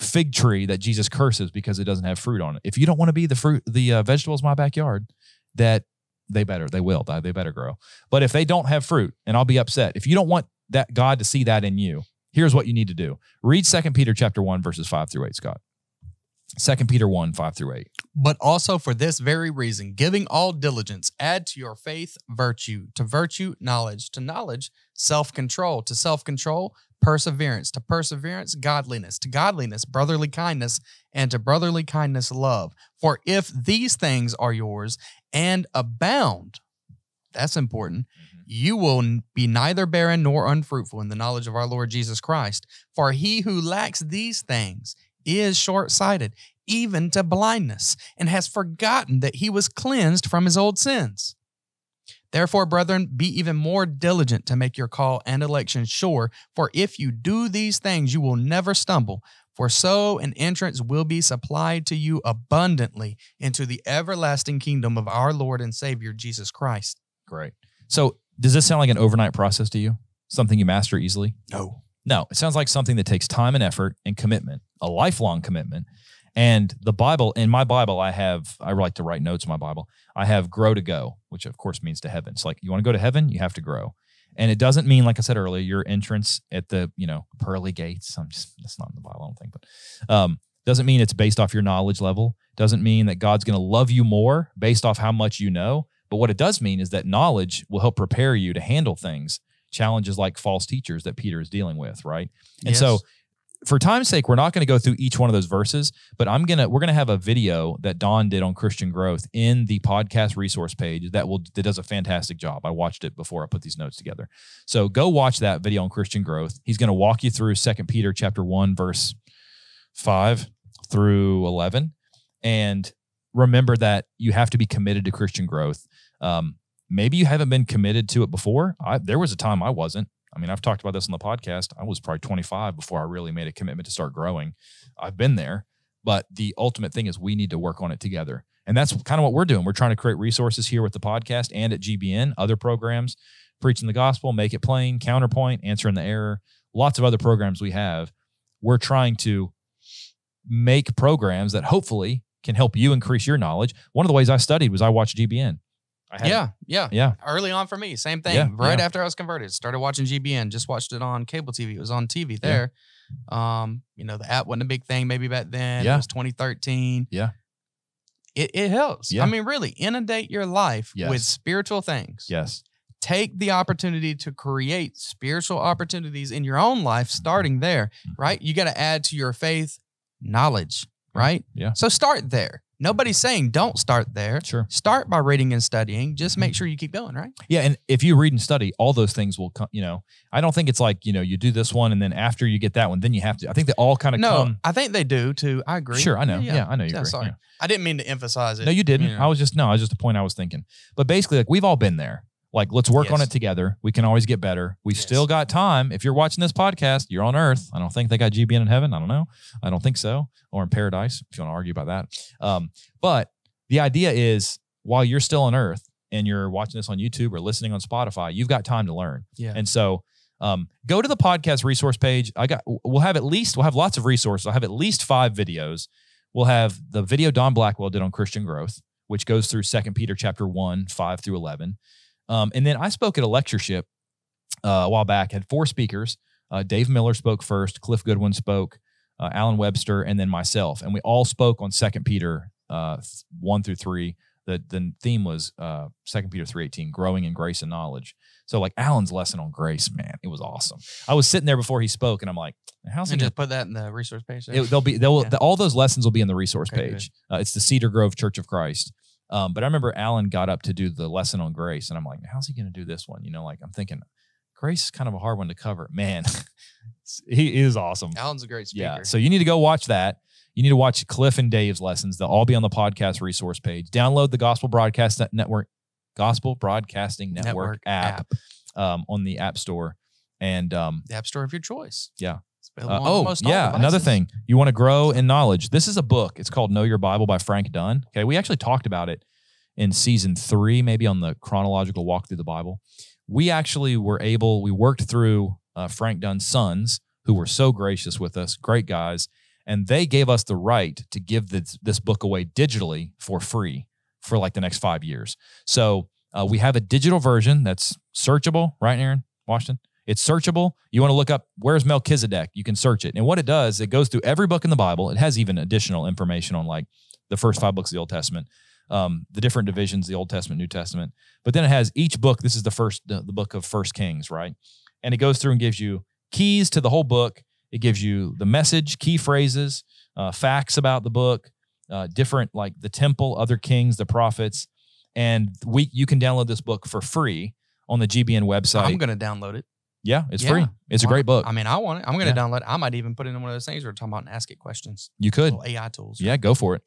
fig tree that Jesus curses because it doesn't have fruit on it. If you don't want to be the fruit, the uh, vegetables in my backyard, that they better, they will, they better grow. But if they don't have fruit, and I'll be upset. If you don't want that God to see that in you, here's what you need to do: read Second Peter chapter one verses five through eight, Scott. Second Peter one five through eight. But also for this very reason, giving all diligence, add to your faith virtue, to virtue knowledge, to knowledge self control, to self control perseverance, to perseverance, godliness, to godliness, brotherly kindness, and to brotherly kindness, love. For if these things are yours and abound, that's important, mm-hmm. you will be neither barren nor unfruitful in the knowledge of our Lord Jesus Christ. For he who lacks these things is short sighted, even to blindness, and has forgotten that he was cleansed from his old sins. Therefore, brethren, be even more diligent to make your call and election sure, for if you do these things, you will never stumble. For so an entrance will be supplied to you abundantly into the everlasting kingdom of our Lord and Savior Jesus Christ. Great. So, does this sound like an overnight process to you? Something you master easily? No. No, it sounds like something that takes time and effort and commitment, a lifelong commitment and the Bible, in my Bible, I have, I like to write notes in my Bible. I have grow to go, which of course means to heaven. It's like, you want to go to heaven, you have to grow. And it doesn't mean, like I said earlier, your entrance at the, you know, pearly gates. I'm just, that's not in the Bible, I don't think, but um, doesn't mean it's based off your knowledge level. Doesn't mean that God's going to love you more based off how much you know. But what it does mean is that knowledge will help prepare you to handle things, challenges like false teachers that Peter is dealing with, right? And yes. so for time's sake, we're not going to go through each one of those verses, but I'm gonna we're gonna have a video that Don did on Christian growth in the podcast resource page that will that does a fantastic job. I watched it before I put these notes together, so go watch that video on Christian growth. He's gonna walk you through Second Peter chapter one verse five through eleven, and remember that you have to be committed to Christian growth. Um, maybe you haven't been committed to it before. I, there was a time I wasn't. I mean, I've talked about this on the podcast. I was probably 25 before I really made a commitment to start growing. I've been there, but the ultimate thing is we need to work on it together. And that's kind of what we're doing. We're trying to create resources here with the podcast and at GBN, other programs, preaching the gospel, make it plain, counterpoint, answering the error, lots of other programs we have. We're trying to make programs that hopefully can help you increase your knowledge. One of the ways I studied was I watched GBN yeah, yeah, yeah. Early on for me, same thing. Yeah, right yeah. after I was converted, started watching GBN. Just watched it on cable TV. It was on TV there. Yeah. Um, you know, the app wasn't a big thing maybe back then. Yeah. It was 2013. Yeah. It, it helps. Yeah. I mean, really, inundate your life yes. with spiritual things. Yes. Take the opportunity to create spiritual opportunities in your own life, starting there, right? You got to add to your faith knowledge, mm-hmm. right? Yeah. So start there. Nobody's saying don't start there. Sure. Start by reading and studying. Just make mm-hmm. sure you keep going, right? Yeah. And if you read and study, all those things will come, you know, I don't think it's like, you know, you do this one and then after you get that one, then you have to. I think they all kind of no, come. I think they do too. I agree. Sure. I know. Yeah. yeah I know you yeah, agree. Sorry. Yeah. I didn't mean to emphasize it. No, you didn't. I was just, no, I was just a point I was thinking. But basically, like, we've all been there. Like, let's work yes. on it together. We can always get better. we yes. still got time. If you're watching this podcast, you're on earth. I don't think they got GBN in heaven. I don't know. I don't think so. Or in paradise, if you want to argue about that. Um, but the idea is while you're still on earth and you're watching this on YouTube or listening on Spotify, you've got time to learn. Yeah. And so um, go to the podcast resource page. I got, we'll have at least, we'll have lots of resources. I'll have at least five videos. We'll have the video Don Blackwell did on Christian growth, which goes through second Peter chapter one, five through 11. Um, and then I spoke at a lectureship uh, a while back, had four speakers. Uh, Dave Miller spoke first, Cliff Goodwin spoke, uh, Alan Webster, and then myself. And we all spoke on Second Peter uh, one through three. The, the theme was uh, Second Peter three eighteen, growing in grace and knowledge. So like Alan's lesson on grace, man, it was awesome. I was sitting there before he spoke, and I'm like, "How's he and just put that in the resource page?" It, they'll be they'll yeah. the, all those lessons will be in the resource okay, page. Uh, it's the Cedar Grove Church of Christ um, but I remember Alan got up to do the lesson on grace, and I'm like, how's he going to do this one? You know, like I'm thinking, grace is kind of a hard one to cover. Man, he is awesome. Alan's a great speaker. Yeah. So you need to go watch that. You need to watch Cliff and Dave's lessons. They'll all be on the podcast resource page. Download the Gospel Broadcast Network, Gospel Broadcasting Network, Network app, app. Um, on the App Store and um, the App Store of your choice. Yeah. Uh, oh, yeah. Another thing, you want to grow in knowledge. This is a book. It's called Know Your Bible by Frank Dunn. Okay. We actually talked about it in season three, maybe on the chronological walk through the Bible. We actually were able, we worked through uh, Frank Dunn's sons, who were so gracious with us, great guys. And they gave us the right to give this, this book away digitally for free for like the next five years. So uh, we have a digital version that's searchable, right, Aaron Washington? It's searchable. You want to look up where's Melchizedek? You can search it. And what it does, it goes through every book in the Bible. It has even additional information on like the first five books of the Old Testament, um, the different divisions, the Old Testament, New Testament. But then it has each book. This is the first, the, the book of First Kings, right? And it goes through and gives you keys to the whole book. It gives you the message, key phrases, uh, facts about the book, uh, different like the temple, other kings, the prophets, and we you can download this book for free on the GBN website. I'm going to download it. Yeah, it's yeah. free. It's well, a great book. I mean, I want it. I'm going to yeah. download it. I might even put it in one of those things we're talking about and ask it questions. You could. AI tools. Yeah, go for it.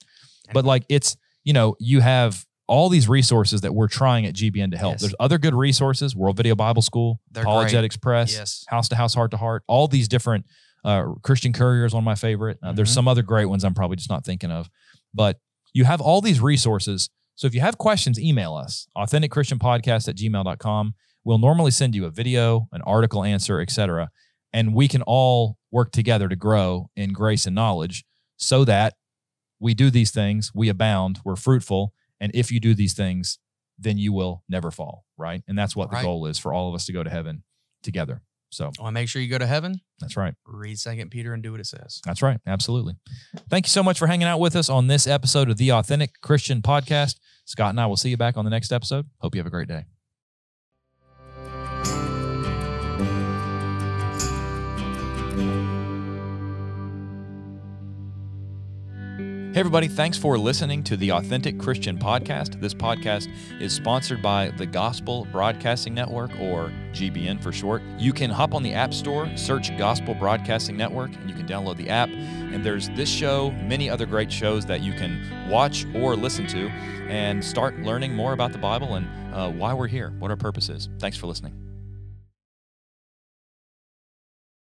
Anyway. But like it's, you know, you have all these resources that we're trying at GBN to help. Yes. There's other good resources, World Video Bible School, They're Apologetics great. Press, yes. House to House, Heart to Heart, all these different uh, Christian Courier is one of my favorite. Uh, mm-hmm. There's some other great ones I'm probably just not thinking of. But you have all these resources. So if you have questions, email us, authenticchristianpodcast at gmail.com we'll normally send you a video, an article answer, etc. And we can all work together to grow in grace and knowledge so that we do these things, we abound, we're fruitful. And if you do these things, then you will never fall, right? And that's what the goal is for all of us to go to heaven together. So I want to make sure you go to heaven. That's right. Read Second Peter and do what it says. That's right. Absolutely. Thank you so much for hanging out with us on this episode of the Authentic Christian Podcast. Scott and I will see you back on the next episode. Hope you have a great day. Hey, everybody, thanks for listening to the Authentic Christian Podcast. This podcast is sponsored by the Gospel Broadcasting Network, or GBN for short. You can hop on the App Store, search Gospel Broadcasting Network, and you can download the app. And there's this show, many other great shows that you can watch or listen to, and start learning more about the Bible and uh, why we're here, what our purpose is. Thanks for listening.